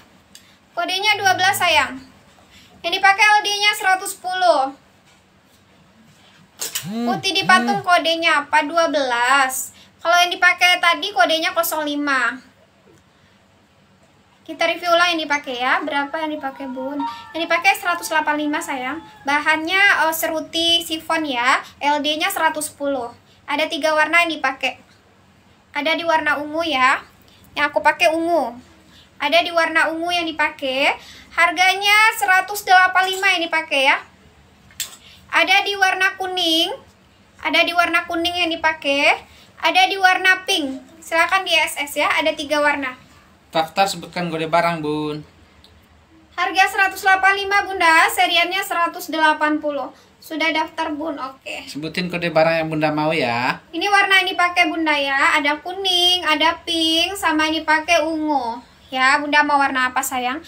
Kodenya 12 sayang. Yang dipakai LD-nya 110. Putih dipatung kodenya apa? 12. Kalau yang dipakai tadi kodenya 05 kita review lah yang dipakai ya berapa yang dipakai bun yang dipakai 185 sayang bahannya oh, seruti sifon ya LD nya 110 ada tiga warna yang dipakai ada di warna ungu ya yang aku pakai ungu ada di warna ungu yang dipakai harganya 185 yang dipakai ya ada di warna kuning ada di warna kuning yang dipakai ada di warna pink. Silakan di SS ya, ada tiga warna. Daftar sebutkan kode barang, Bun. Harga 185, Bunda. Seriannya 180. Sudah daftar, Bun. Oke. Sebutin kode barang yang Bunda mau ya. Ini warna ini pakai Bunda ya. Ada kuning, ada pink, sama ini pakai ungu. Ya, Bunda mau warna apa, sayang?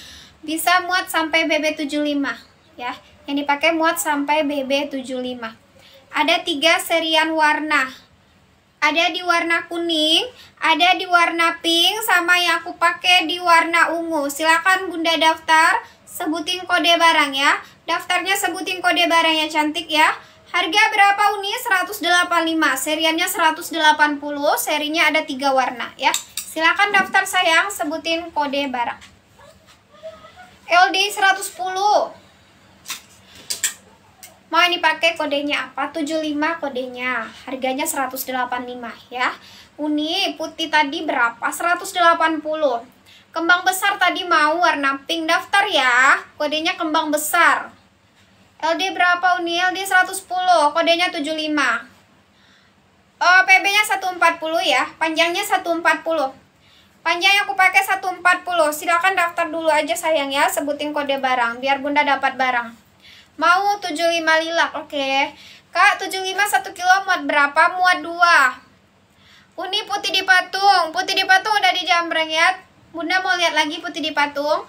Bisa muat sampai BB75 ya. Yang dipakai muat sampai BB75. Ada tiga serian warna ada di warna kuning, ada di warna pink, sama yang aku pakai di warna ungu. Silakan Bunda daftar, sebutin kode barang ya. Daftarnya sebutin kode barangnya cantik ya. Harga berapa uni? 185, seriannya 180, serinya ada tiga warna ya. Silakan daftar sayang, sebutin kode barang. LD 110. Mau ini pakai kodenya apa? 75 kodenya. Harganya 185 ya. Uni putih tadi berapa? 180. Kembang besar tadi mau warna pink daftar ya. Kodenya kembang besar. LD berapa Uni? LD 110, kodenya 75. Oh, PB-nya 140 ya. Panjangnya 140. Panjang yang aku pakai 140. Silakan daftar dulu aja sayang ya, sebutin kode barang biar Bunda dapat barang. Mau 75 lilak, oke. Okay. Kak, 75 1 kilo muat berapa? Muat 2. Uni putih di patung. Putih di patung udah di jambreng ya. Bunda mau lihat lagi putih di patung.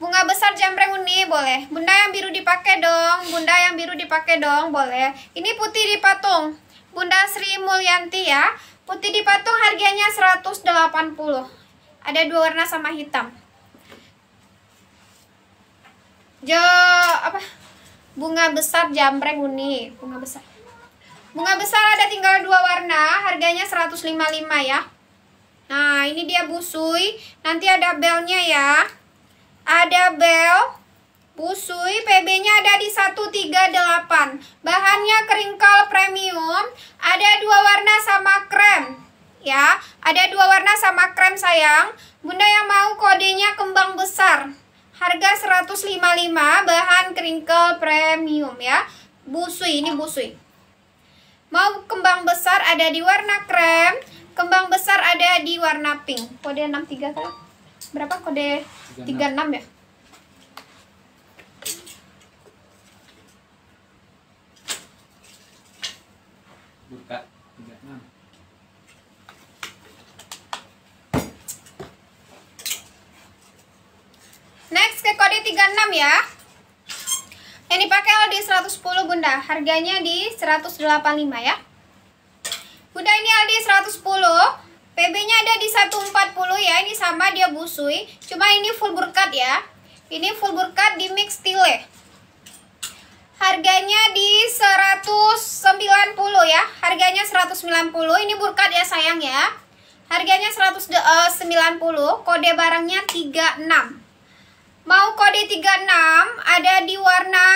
Bunga besar jambreng uni boleh. Bunda yang biru dipakai dong. Bunda yang biru dipakai dong, boleh. Ini putih di patung. Bunda Sri Mulyanti ya. Putih di patung harganya 180. Ada dua warna sama hitam. Jo apa? bunga besar jambreng unik bunga besar bunga besar ada tinggal dua warna harganya 155 ya nah ini dia busui nanti ada belnya ya ada bel busui PB-nya ada di 138 bahannya keringkal premium ada dua warna sama krem ya ada dua warna sama krem sayang bunda yang mau kodenya kembang besar Harga 155 bahan crinkle premium ya. Busui ini busui. Mau kembang besar ada di warna krem, kembang besar ada di warna pink. Kode 63 kan? Berapa kode 36, 36 ya? Buka. Next ke kode 36 ya. Yang dipakai LD 110 Bunda, harganya di 185 ya. Bunda ini LD 110, PB-nya ada di 140 ya, ini sama dia busui, cuma ini full burkat ya. Ini full burkat di mix tile. Harganya di 190 ya. Harganya 190. Ini burkat ya sayang ya. Harganya 190, eh, kode barangnya 36. Mau kode 36 ada di warna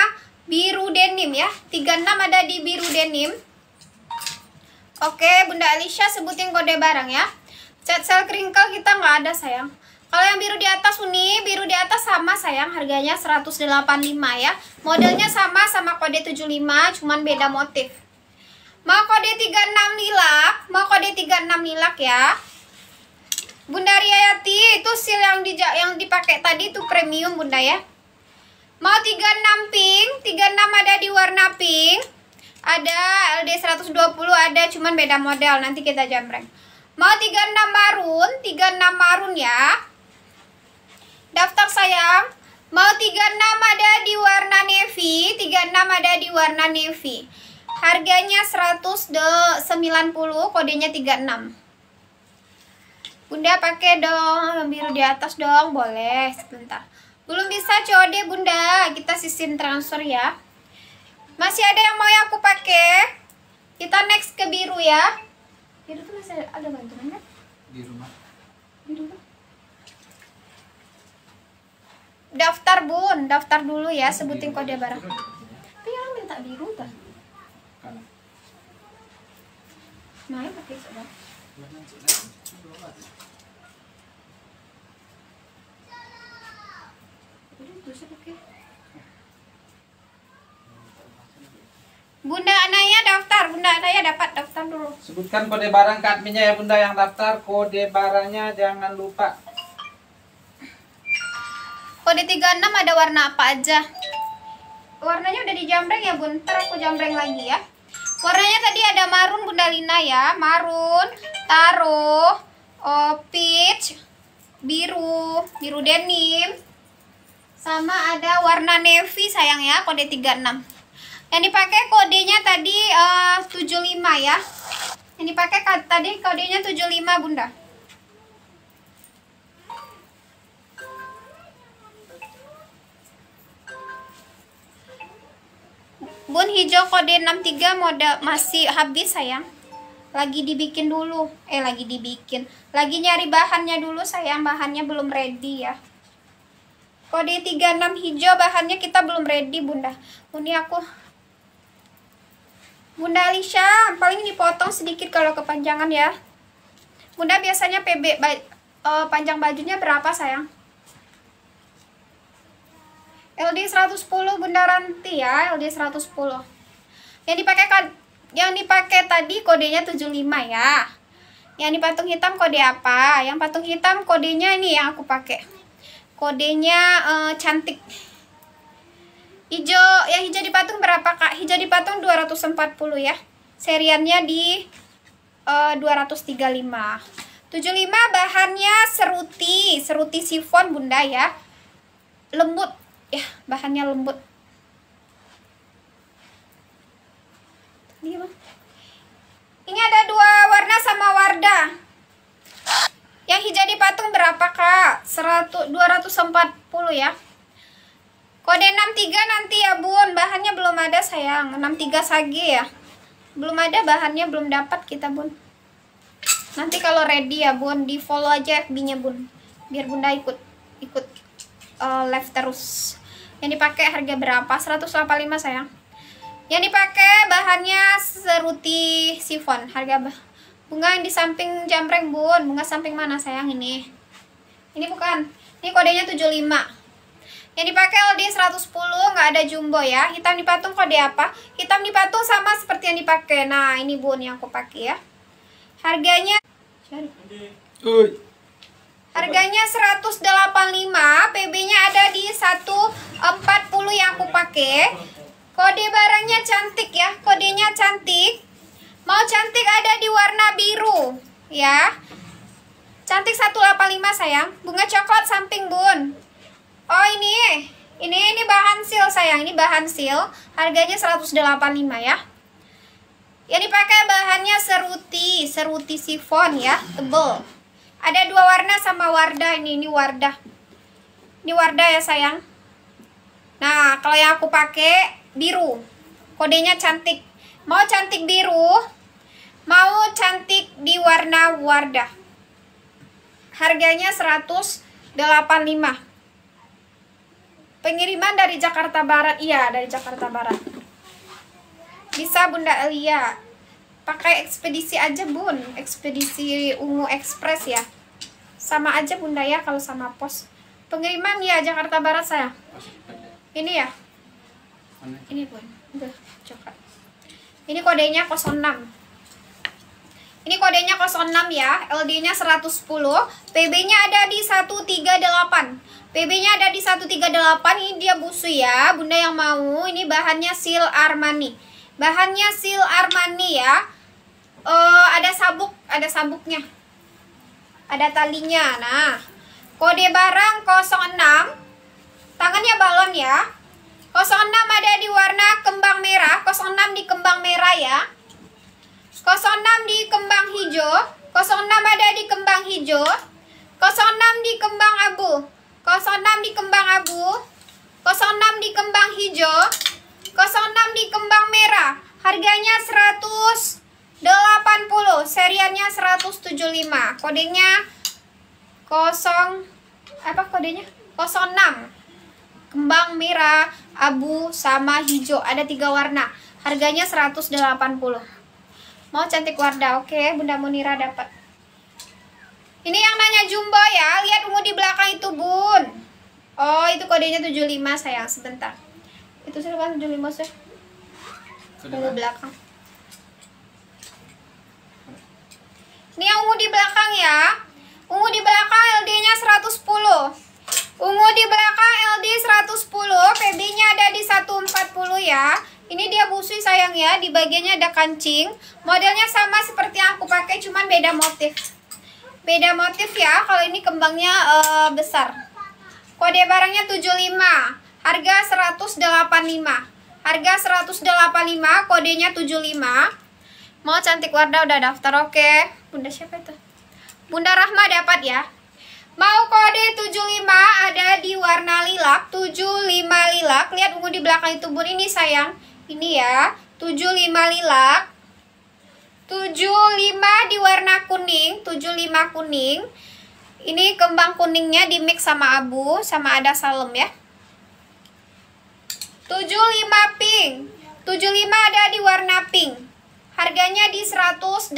biru denim ya. 36 ada di biru denim. Oke, Bunda Alicia sebutin kode barang ya. Cat sel kringkel kita nggak ada sayang. Kalau yang biru di atas Uni, biru di atas sama sayang, harganya 185 ya. Modelnya sama sama kode 75, cuman beda motif. Mau kode 36 lilak, mau kode 36 lilak ya. Bunda Riayati, itu seal yang di yang dipakai tadi itu premium Bunda ya. Mau 36 pink, 36 ada di warna pink. Ada LD 120 ada cuman beda model, nanti kita jamreng. Mau 36 marun, 36 marun ya. Daftar sayang. Mau 36 ada di warna navy, 36 ada di warna navy. Harganya 190, kodenya 36. Bunda pakai dong, biru di atas dong, boleh sebentar. Belum bisa COD Bunda, kita sisin transfer ya. Masih ada yang mau ya aku pakai? Kita next ke biru ya. Biru tuh masih ada bantuan kan? Di rumah. Di rumah. Daftar bun, daftar dulu ya, sebutin kode barang. Tapi orang minta biru kan? Nah, pakai coba. Bunda Anaya daftar, Bunda Anaya dapat daftar dulu. Sebutkan kode barang ke ya Bunda yang daftar, kode barangnya jangan lupa. Kode 36 ada warna apa aja? Warnanya udah dijambreng ya Bunda. ntar aku jambreng lagi ya. Warnanya tadi ada marun Bunda Lina ya, marun, taruh, oh, peach, biru, biru denim, sama ada warna navy sayang ya kode 36 yang dipakai kodenya tadi eh, uh, 75 ya yang dipakai tadi kodenya 75 bunda bun hijau kode 63 mode masih habis sayang lagi dibikin dulu eh lagi dibikin lagi nyari bahannya dulu sayang bahannya belum ready ya Kode 36 hijau bahannya kita belum ready bunda. Ini aku. Bunda Alisha, paling dipotong sedikit kalau kepanjangan ya. Bunda biasanya PB ba uh, panjang bajunya berapa sayang? LD 110 Bunda Ranti ya, LD 110. Yang dipakai yang dipakai tadi kodenya 75 ya. Yang di patung hitam kode apa? Yang patung hitam kodenya ini yang aku pakai kodenya uh, cantik hijau Ya hijau di patung berapa kak hijau di patung 240 ya seriannya di uh, 235 75 bahannya seruti seruti sifon bunda ya lembut ya bahannya lembut ini ada dua warna sama wardah. Yang hijau di patung berapa, Kak? 100 240 ya. Kode 63 nanti ya, Bun. Bahannya belum ada, sayang. 63 sage ya. Belum ada bahannya, belum dapat kita, Bun. Nanti kalau ready ya, Bun, di-follow aja FB-nya, Bun. Biar Bunda ikut ikut uh, live terus. Yang dipakai harga berapa? 185, sayang. Yang dipakai bahannya seruti sifon. Harga bah bunga yang di samping jamreng bun bunga samping mana sayang ini ini bukan ini kodenya 75 yang dipakai LD 110 nggak ada jumbo ya hitam dipatung kode apa hitam dipatung sama seperti yang dipakai nah ini bun yang aku pakai ya harganya harganya 185 PB nya ada di 140 yang aku pakai kode barangnya cantik ya kodenya cantik Mau cantik ada di warna biru, ya. Cantik 185 sayang. Bunga coklat samping, Bun. Oh, ini. Ini ini bahan seal sayang, ini bahan seal. Harganya 185 ya. Yang dipakai bahannya seruti, seruti sifon ya, tebel. Ada dua warna sama wardah ini, ini wardah. Ini wardah ya sayang. Nah, kalau yang aku pakai biru. Kodenya cantik. Mau cantik biru, mau cantik di warna wardah. Harganya 185. Pengiriman dari Jakarta Barat. Iya, dari Jakarta Barat. Bisa Bunda Elia. Pakai ekspedisi aja, Bun. Ekspedisi Ungu Express ya. Sama aja Bunda ya kalau sama pos. Pengiriman ya Jakarta Barat saya. Ini ya. Ini Bun. Udah, coklat. Ini kodenya 06. Ini kodenya 06 ya, LD-nya 110, PB-nya ada di 138. PB-nya ada di 138, ini dia busu ya. Bunda yang mau, ini bahannya sil Armani. Bahannya sil Armani ya. Uh, ada sabuk, ada sabuknya. Ada talinya. Nah, kode barang 06. Tangannya balon ya. 06 ada di warna kembang merah, 06 di kembang merah ya. 06 di kembang hijau, 06 ada di kembang hijau. 06 di kembang abu, 06 di kembang abu. 06 di kembang hijau, 06 di kembang merah. Harganya 180, seriannya 175, kodenya 0 apa kodenya? 06. Kembang merah abu, sama hijau. Ada tiga warna. Harganya 180. Mau cantik wardah oke. Okay, Bunda Munira dapat. Ini yang nanya jumbo ya. Lihat ungu di belakang itu, Bun. Oh, itu kodenya 75, sayang. Sebentar. Itu silakan 75, sih. Ungu belakang. Ini yang ungu di belakang ya. Ungu di belakang LD-nya 110. Ungu di belakang LD 110, PB-nya ada di 140 ya. Ini dia busui sayang ya, di bagiannya ada kancing. Modelnya sama seperti yang aku pakai, cuman beda motif. Beda motif ya, kalau ini kembangnya uh, besar. Kode barangnya 75, harga 185. Harga 185, kodenya 75. Mau cantik Wardah udah daftar, oke. Okay. Bunda siapa itu? Bunda Rahma dapat ya. Mau kode 75 ada di warna lilak 75 lilak Lihat ungu di belakang itu bun ini sayang Ini ya 75 lilak 75 di warna kuning 75 kuning Ini kembang kuningnya di mix sama abu Sama ada salem ya 75 pink 75 ada di warna pink Harganya di 185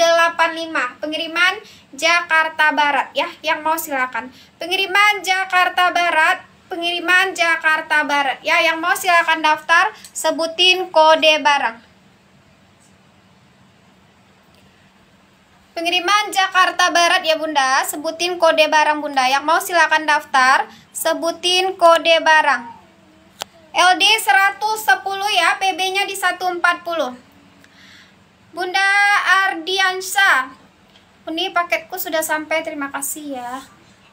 pengiriman Jakarta Barat ya, yang mau silakan. Pengiriman Jakarta Barat, pengiriman Jakarta Barat ya, yang mau silakan daftar sebutin kode barang. Pengiriman Jakarta Barat ya bunda Sebutin kode barang bunda Yang mau silakan daftar Sebutin kode barang LD 110 ya PB nya di 140 Bunda Ardiansa, Ini paketku sudah sampai. Terima kasih ya.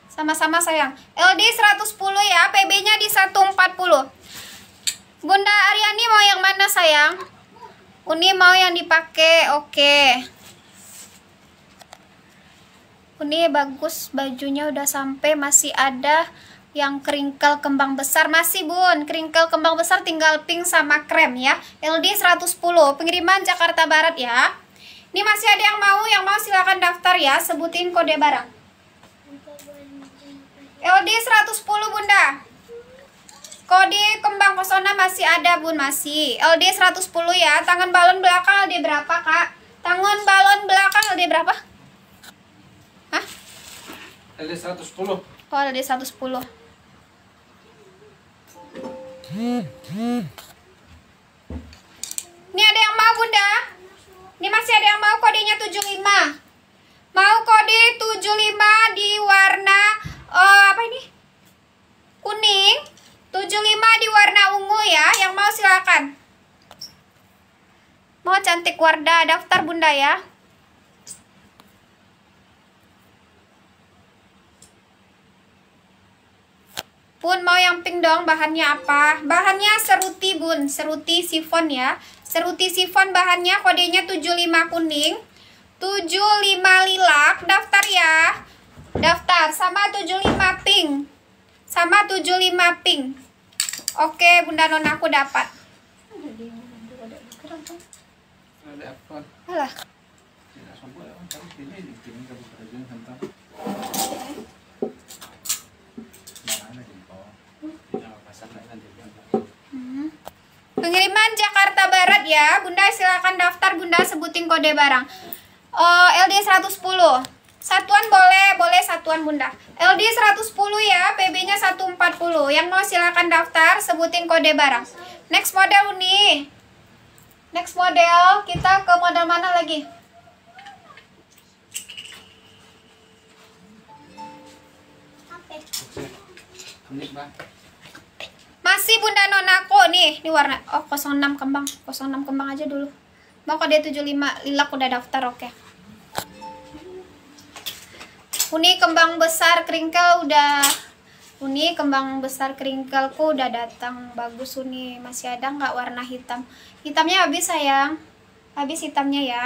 Sama-sama sayang. LD 110 ya. PB-nya di 140. Bunda Ariani mau yang mana sayang? Uni mau yang dipakai. Oke. Okay. Uni bagus bajunya udah sampai masih ada yang keringkel kembang besar masih bun keringkel kembang besar tinggal pink sama krem ya LD 110 pengiriman Jakarta Barat ya ini masih ada yang mau yang mau silahkan daftar ya sebutin kode barang LD 110 bunda kode kembang pesona masih ada bun masih LD 110 ya tangan balon belakang LD berapa kak tangan balon belakang LD berapa Hah? LD 110 Oh, ada di 110. Ini ada yang mau bunda? Ini masih ada yang mau kodenya 75 Mau kode 75 di warna uh, Apa ini? Kuning 75 di warna ungu ya Yang mau silakan. Mau cantik warna daftar bunda ya Bun mau yang pink dong bahannya apa? Bahannya seruti bun, seruti sifon ya. Seruti sifon bahannya kodenya 75 kuning, 75 lilak, daftar ya. Daftar sama 75 pink. Sama 75 pink. Oke, Bunda Nona aku dapat. Alah. Pengiriman Jakarta Barat ya. Bunda silakan daftar, Bunda sebutin kode barang. Uh, LD 110. Satuan boleh, boleh satuan Bunda. LD 110 ya, PB-nya 140. Yang mau silakan daftar, sebutin kode barang. Next model nih. Next model, kita ke model mana lagi? Okay masih Bunda nona Nonako nih. Ini warna oh 06 kembang. 06 kembang aja dulu. Mau kode 75 lilak udah daftar oke. Okay. Uni kembang besar keringkel udah Uni kembang besar keringkelku udah datang bagus Uni masih ada nggak warna hitam hitamnya habis sayang habis hitamnya ya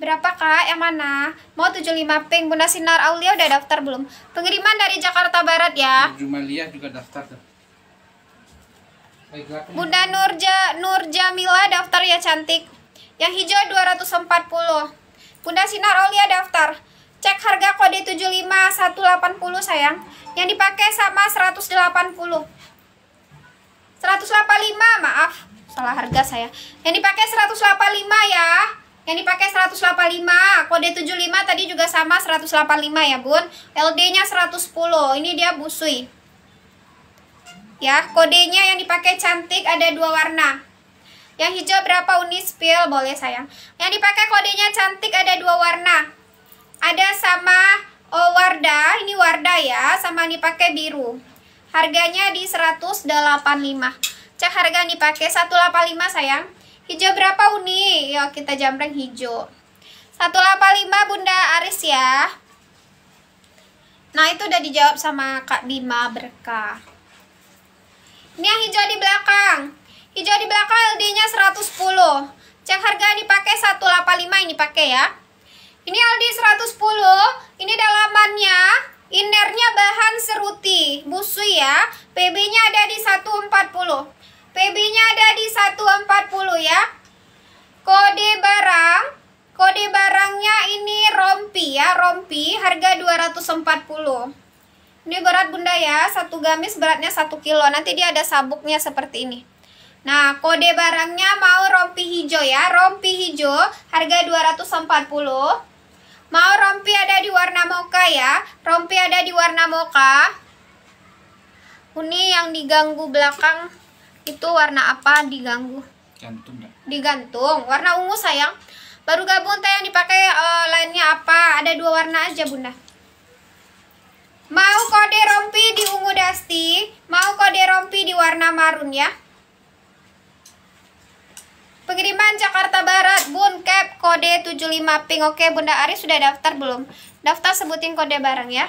Berapa kak? Yang mana? Mau 75 pink. Bunda Sinar Aulia udah daftar belum? Pengiriman dari Jakarta Barat ya. Jumaliah juga daftar tuh. Bunda Nurja Nurjamila daftar ya cantik. Yang hijau 240. Bunda Sinar Olia daftar. Cek harga kode 75180 sayang. Yang dipakai sama 180. 185 maaf salah harga saya. Yang dipakai 185 ya. Yang dipakai 185, kode 75 tadi juga sama 185 ya, Bun. LD-nya 110. Ini dia busui ya kodenya yang dipakai cantik ada dua warna yang hijau berapa unit spill boleh sayang yang dipakai kodenya cantik ada dua warna ada sama oh, warda ini warda ya sama yang dipakai biru harganya di 185 cek harga yang dipakai 185 sayang hijau berapa uni yuk kita jamreng hijau 185 Bunda Aris ya nah itu udah dijawab sama Kak Bima berkah ini yang hijau di belakang. Hijau di belakang LD-nya 110. Cek harga dipakai 185 ini pakai ya. Ini LD 110, ini dalamannya, innernya bahan seruti, busui ya. PB-nya ada di 140. PB-nya ada di 140 ya. Kode barang, kode barangnya ini rompi ya, rompi harga 240. Ini berat bunda ya, satu gamis beratnya satu kilo. Nanti dia ada sabuknya seperti ini. Nah, kode barangnya mau rompi hijau ya. Rompi hijau harga 240. Mau rompi ada di warna mocha ya. Rompi ada di warna mocha. Ini yang diganggu belakang itu warna apa diganggu? Gantung ya? Digantung. Warna ungu sayang. Baru gabung teh yang dipakai uh, lainnya apa? Ada dua warna aja bunda. Mau kode rompi di ungu dasti, mau kode rompi di warna marun ya. Pengiriman Jakarta Barat, Bun Cap, kode 75 pink, Oke, Bunda Ari sudah daftar belum? Daftar sebutin kode barang ya.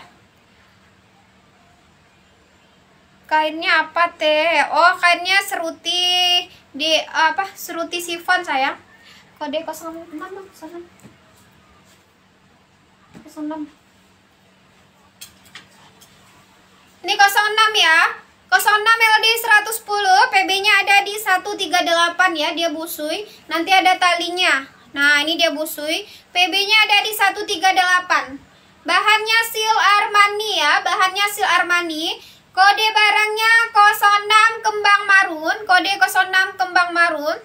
Kainnya apa, Teh? Oh, kainnya seruti di apa? Seruti sifon, sayang. Kode 06 06. 06. Ini 06 ya. 06 LD 110, PB-nya ada di 138 ya, dia busui. Nanti ada talinya. Nah, ini dia busui. PB-nya ada di 138. Bahannya seal Armani ya, bahannya seal Armani. Kode barangnya 06 kembang marun, kode 06 kembang marun.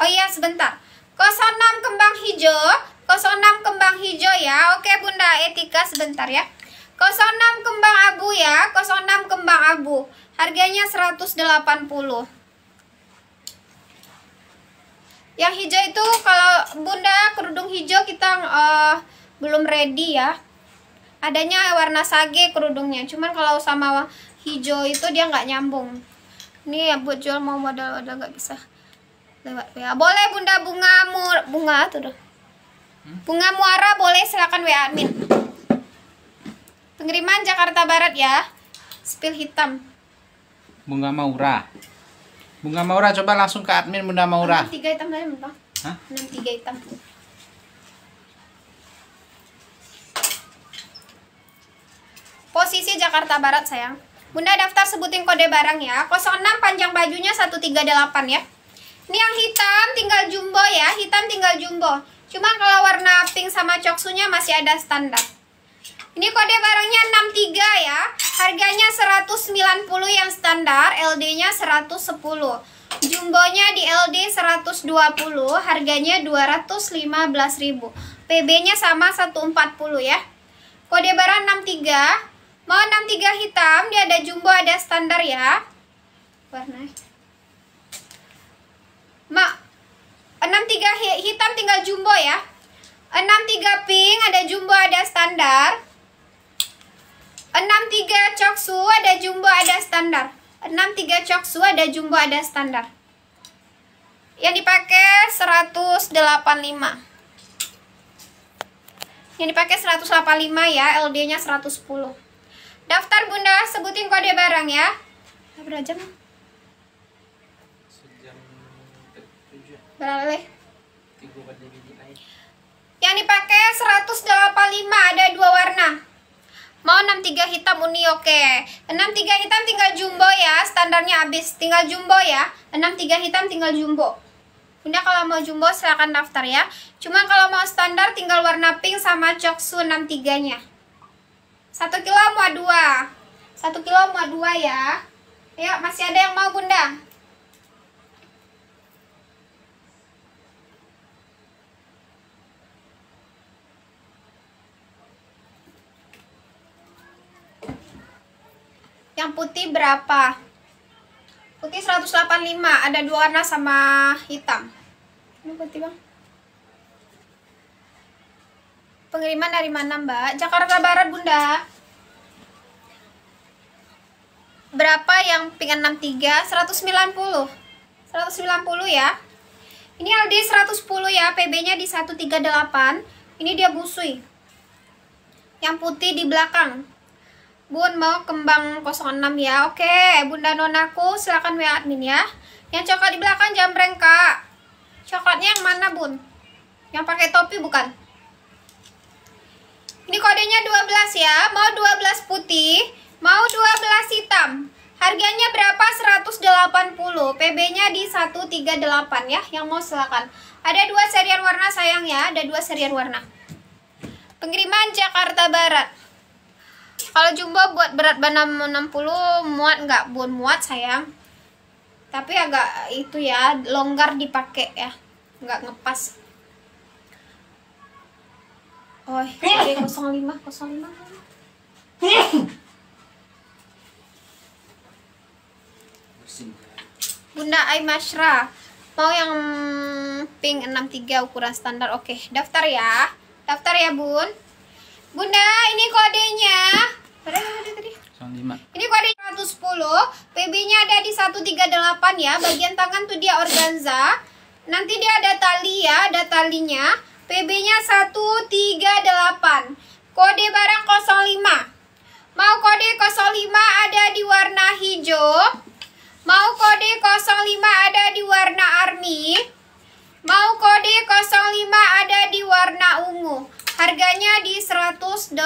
Oh iya, sebentar. 06 kembang hijau, 06 kembang hijau ya. Oke, Bunda Etika sebentar ya. 06 kembang abu ya 06 kembang abu harganya 180 yang hijau itu kalau bunda kerudung hijau kita uh, belum ready ya adanya warna sage kerudungnya cuman kalau sama hijau itu dia nggak nyambung ini ya buat jual mau modal modal nggak bisa lewat ya. boleh bunda bunga mur bunga tuh hmm? bunga muara boleh silakan WA admin Pengiriman Jakarta Barat ya. spill hitam. Bunga Maura. Bunga Maura coba langsung ke admin Bunda Maura. Enam tiga hitam saya mentah. Hah? Enam tiga hitam. Posisi Jakarta Barat sayang. Bunda daftar sebutin kode barang ya. 06 panjang bajunya 138 ya. Ini yang hitam tinggal jumbo ya. Hitam tinggal jumbo. Cuma kalau warna pink sama coksunya masih ada standar. Ini kode barangnya 63 ya. Harganya 190 yang standar, LD-nya 110. Jumbonya di LD 120, harganya 215.000. PB-nya sama 140 ya. Kode barang 63. Mau 63 hitam, dia ada jumbo, ada standar ya. Warna. Ma 63 hitam tinggal jumbo ya. 63 pink, ada jumbo, ada standar. 63 coksu ada jumbo ada standar 63 coksu ada jumbo ada standar yang dipakai 185 yang dipakai 185 ya LD nya 110 daftar bunda sebutin kode barang ya berapa jam? sejam yang dipakai 185 ada dua warna Mau 63 hitam uni oke. Okay. 63 hitam tinggal jumbo ya. Standarnya habis. Tinggal jumbo ya. 63 hitam tinggal jumbo. Bunda kalau mau jumbo silahkan daftar ya. Cuman kalau mau standar tinggal warna pink sama coksu 63-nya. 1 kilo mau 2. 1 kilo mau 2 ya. Ayo masih ada yang mau Bunda? Yang putih berapa? Putih 185, ada dua warna sama hitam. Ini putih, Bang. Pengiriman dari mana, Mbak? Jakarta Barat, Bunda. Berapa yang pink 63? 190. 190 ya. Ini LD 110 ya, PB-nya di 138. Ini dia busui. Yang putih di belakang. Bun mau kembang 06 ya. Oke, Bunda Nonaku silakan WA admin ya. Yang coklat di belakang jambreng, Kak. Coklatnya yang mana, Bun? Yang pakai topi bukan? Ini kodenya 12 ya. Mau 12 putih, mau 12 hitam. Harganya berapa? 180. PB-nya di 138 ya. Yang mau silakan. Ada dua serian warna sayang ya, ada dua serian warna. Pengiriman Jakarta Barat kalau jumbo buat berat badan 60 muat nggak bun muat sayang tapi agak itu ya longgar dipakai ya nggak ngepas oh oke 05 *laughs* lima. Bunda Aymashra mau yang pink 63 ukuran standar oke daftar ya daftar ya bun Bunda, ini kodenya. Ini kode 110, PB-nya ada di 138 ya. Bagian tangan tuh dia organza. Nanti dia ada tali ya, ada talinya. PB-nya 138. Kode barang 05. Mau kode 05 ada di warna hijau. Mau kode 05 ada di warna army. Mau kode 05 ada di warna ungu. Harganya di 180.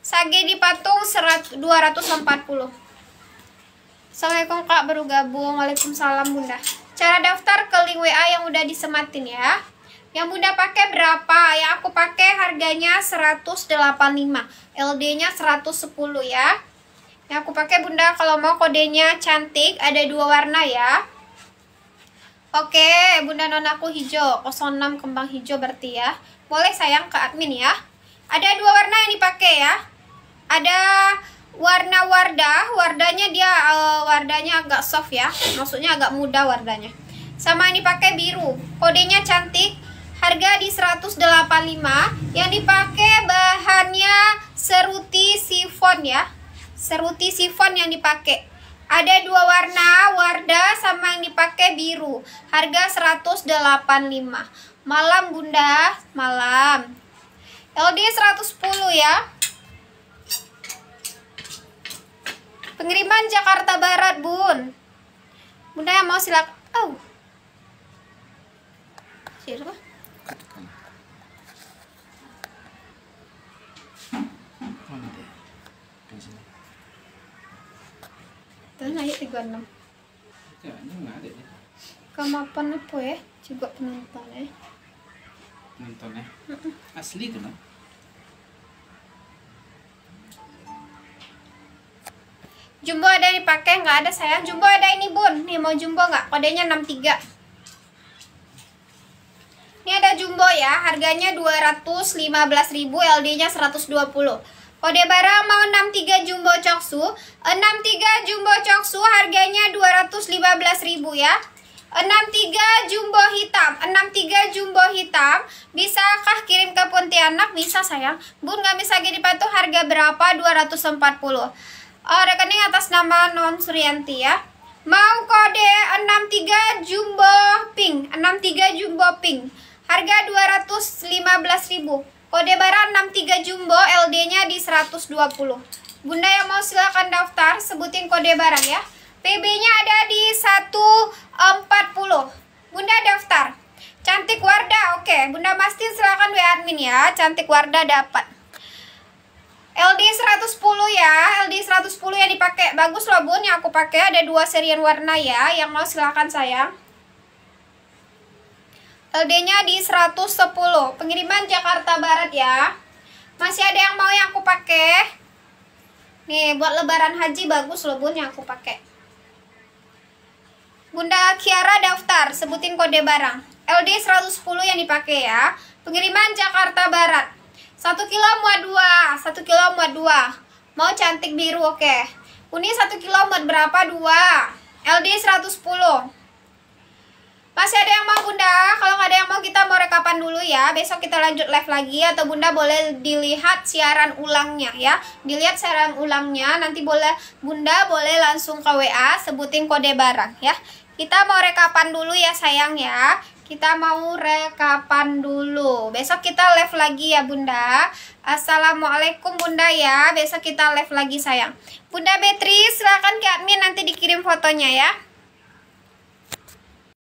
Sage di patung 240. Assalamualaikum Kak baru gabung. Waalaikumsalam Bunda. Cara daftar ke link WA yang udah disematin ya. Yang Bunda pakai berapa? Ya aku pakai harganya 185. LD-nya 110 ya. Yang aku pakai Bunda kalau mau kodenya cantik ada dua warna ya. Oke, Bunda Nonaku hijau. 06 kembang hijau berarti ya. Boleh sayang ke admin ya. Ada dua warna yang dipakai ya. Ada warna wardah, Wardahnya dia uh, wardanya agak soft ya. Maksudnya agak muda Wardahnya. Sama ini pakai biru. Kodenya cantik. Harga di 185. Yang dipakai bahannya seruti sifon ya. Seruti sifon yang dipakai. Ada dua warna, Wardah sama yang dipakai biru. Harga 185. Malam Bunda, malam. LD 110 ya. Pengiriman Jakarta Barat, Bun. Bunda yang mau silakan. Oh. Siapa? Tuh naik tiga enam. Kamapan ya? apa ya? Juga penonton ya. Penonton ya. Asli tuh no? Jumbo ada dipakai nggak ada sayang. Jumbo ada ini bun. Nih mau jumbo nggak? Kodenya 63. Ini ada jumbo ya, harganya 215.000, LD-nya 120 kode barang mau 63 Jumbo Coksu. 63 Jumbo Coksu harganya 215 ribu ya. 63 jumbo hitam 63 jumbo hitam Bisakah kirim ke Pontianak? Bisa sayang Bun gak bisa gini patuh harga berapa? 240 oh, Rekening atas nama Non Suryanti ya Mau kode 63 jumbo pink 63 jumbo pink Harga 215 ribu kode enam 63 Jumbo, LD-nya di 120. Bunda yang mau silahkan daftar, sebutin kode barang ya. PB-nya ada di 140. Bunda daftar. Cantik Wardah, oke. Bunda Mastin silahkan WA admin ya. Cantik Wardah dapat. LD 110 ya, LD 110 yang dipakai. Bagus loh bun, yang aku pakai ada dua serian warna ya. Yang mau silahkan sayang. LD-nya di 110. Pengiriman Jakarta Barat ya. Masih ada yang mau yang aku pakai? Nih, buat lebaran haji bagus loh Bun yang aku pakai. Bunda Kiara daftar, sebutin kode barang. LD 110 yang dipakai ya. Pengiriman Jakarta Barat. 1 kilo muat 2, 1 kilo muat 2. Mau cantik biru oke. Okay. Uni 1 kilo muat berapa? 2. LD 110. Masih ada yang mau Bunda? Kalau nggak ada yang mau kita mau rekapan dulu ya. Besok kita lanjut live lagi atau Bunda boleh dilihat siaran ulangnya ya. Dilihat siaran ulangnya nanti boleh Bunda boleh langsung ke WA sebutin kode barang ya. Kita mau rekapan dulu ya sayang ya kita mau rekapan dulu. Besok kita live lagi ya Bunda. Assalamualaikum Bunda ya. Besok kita live lagi sayang. Bunda Betri silahkan ke admin nanti dikirim fotonya ya.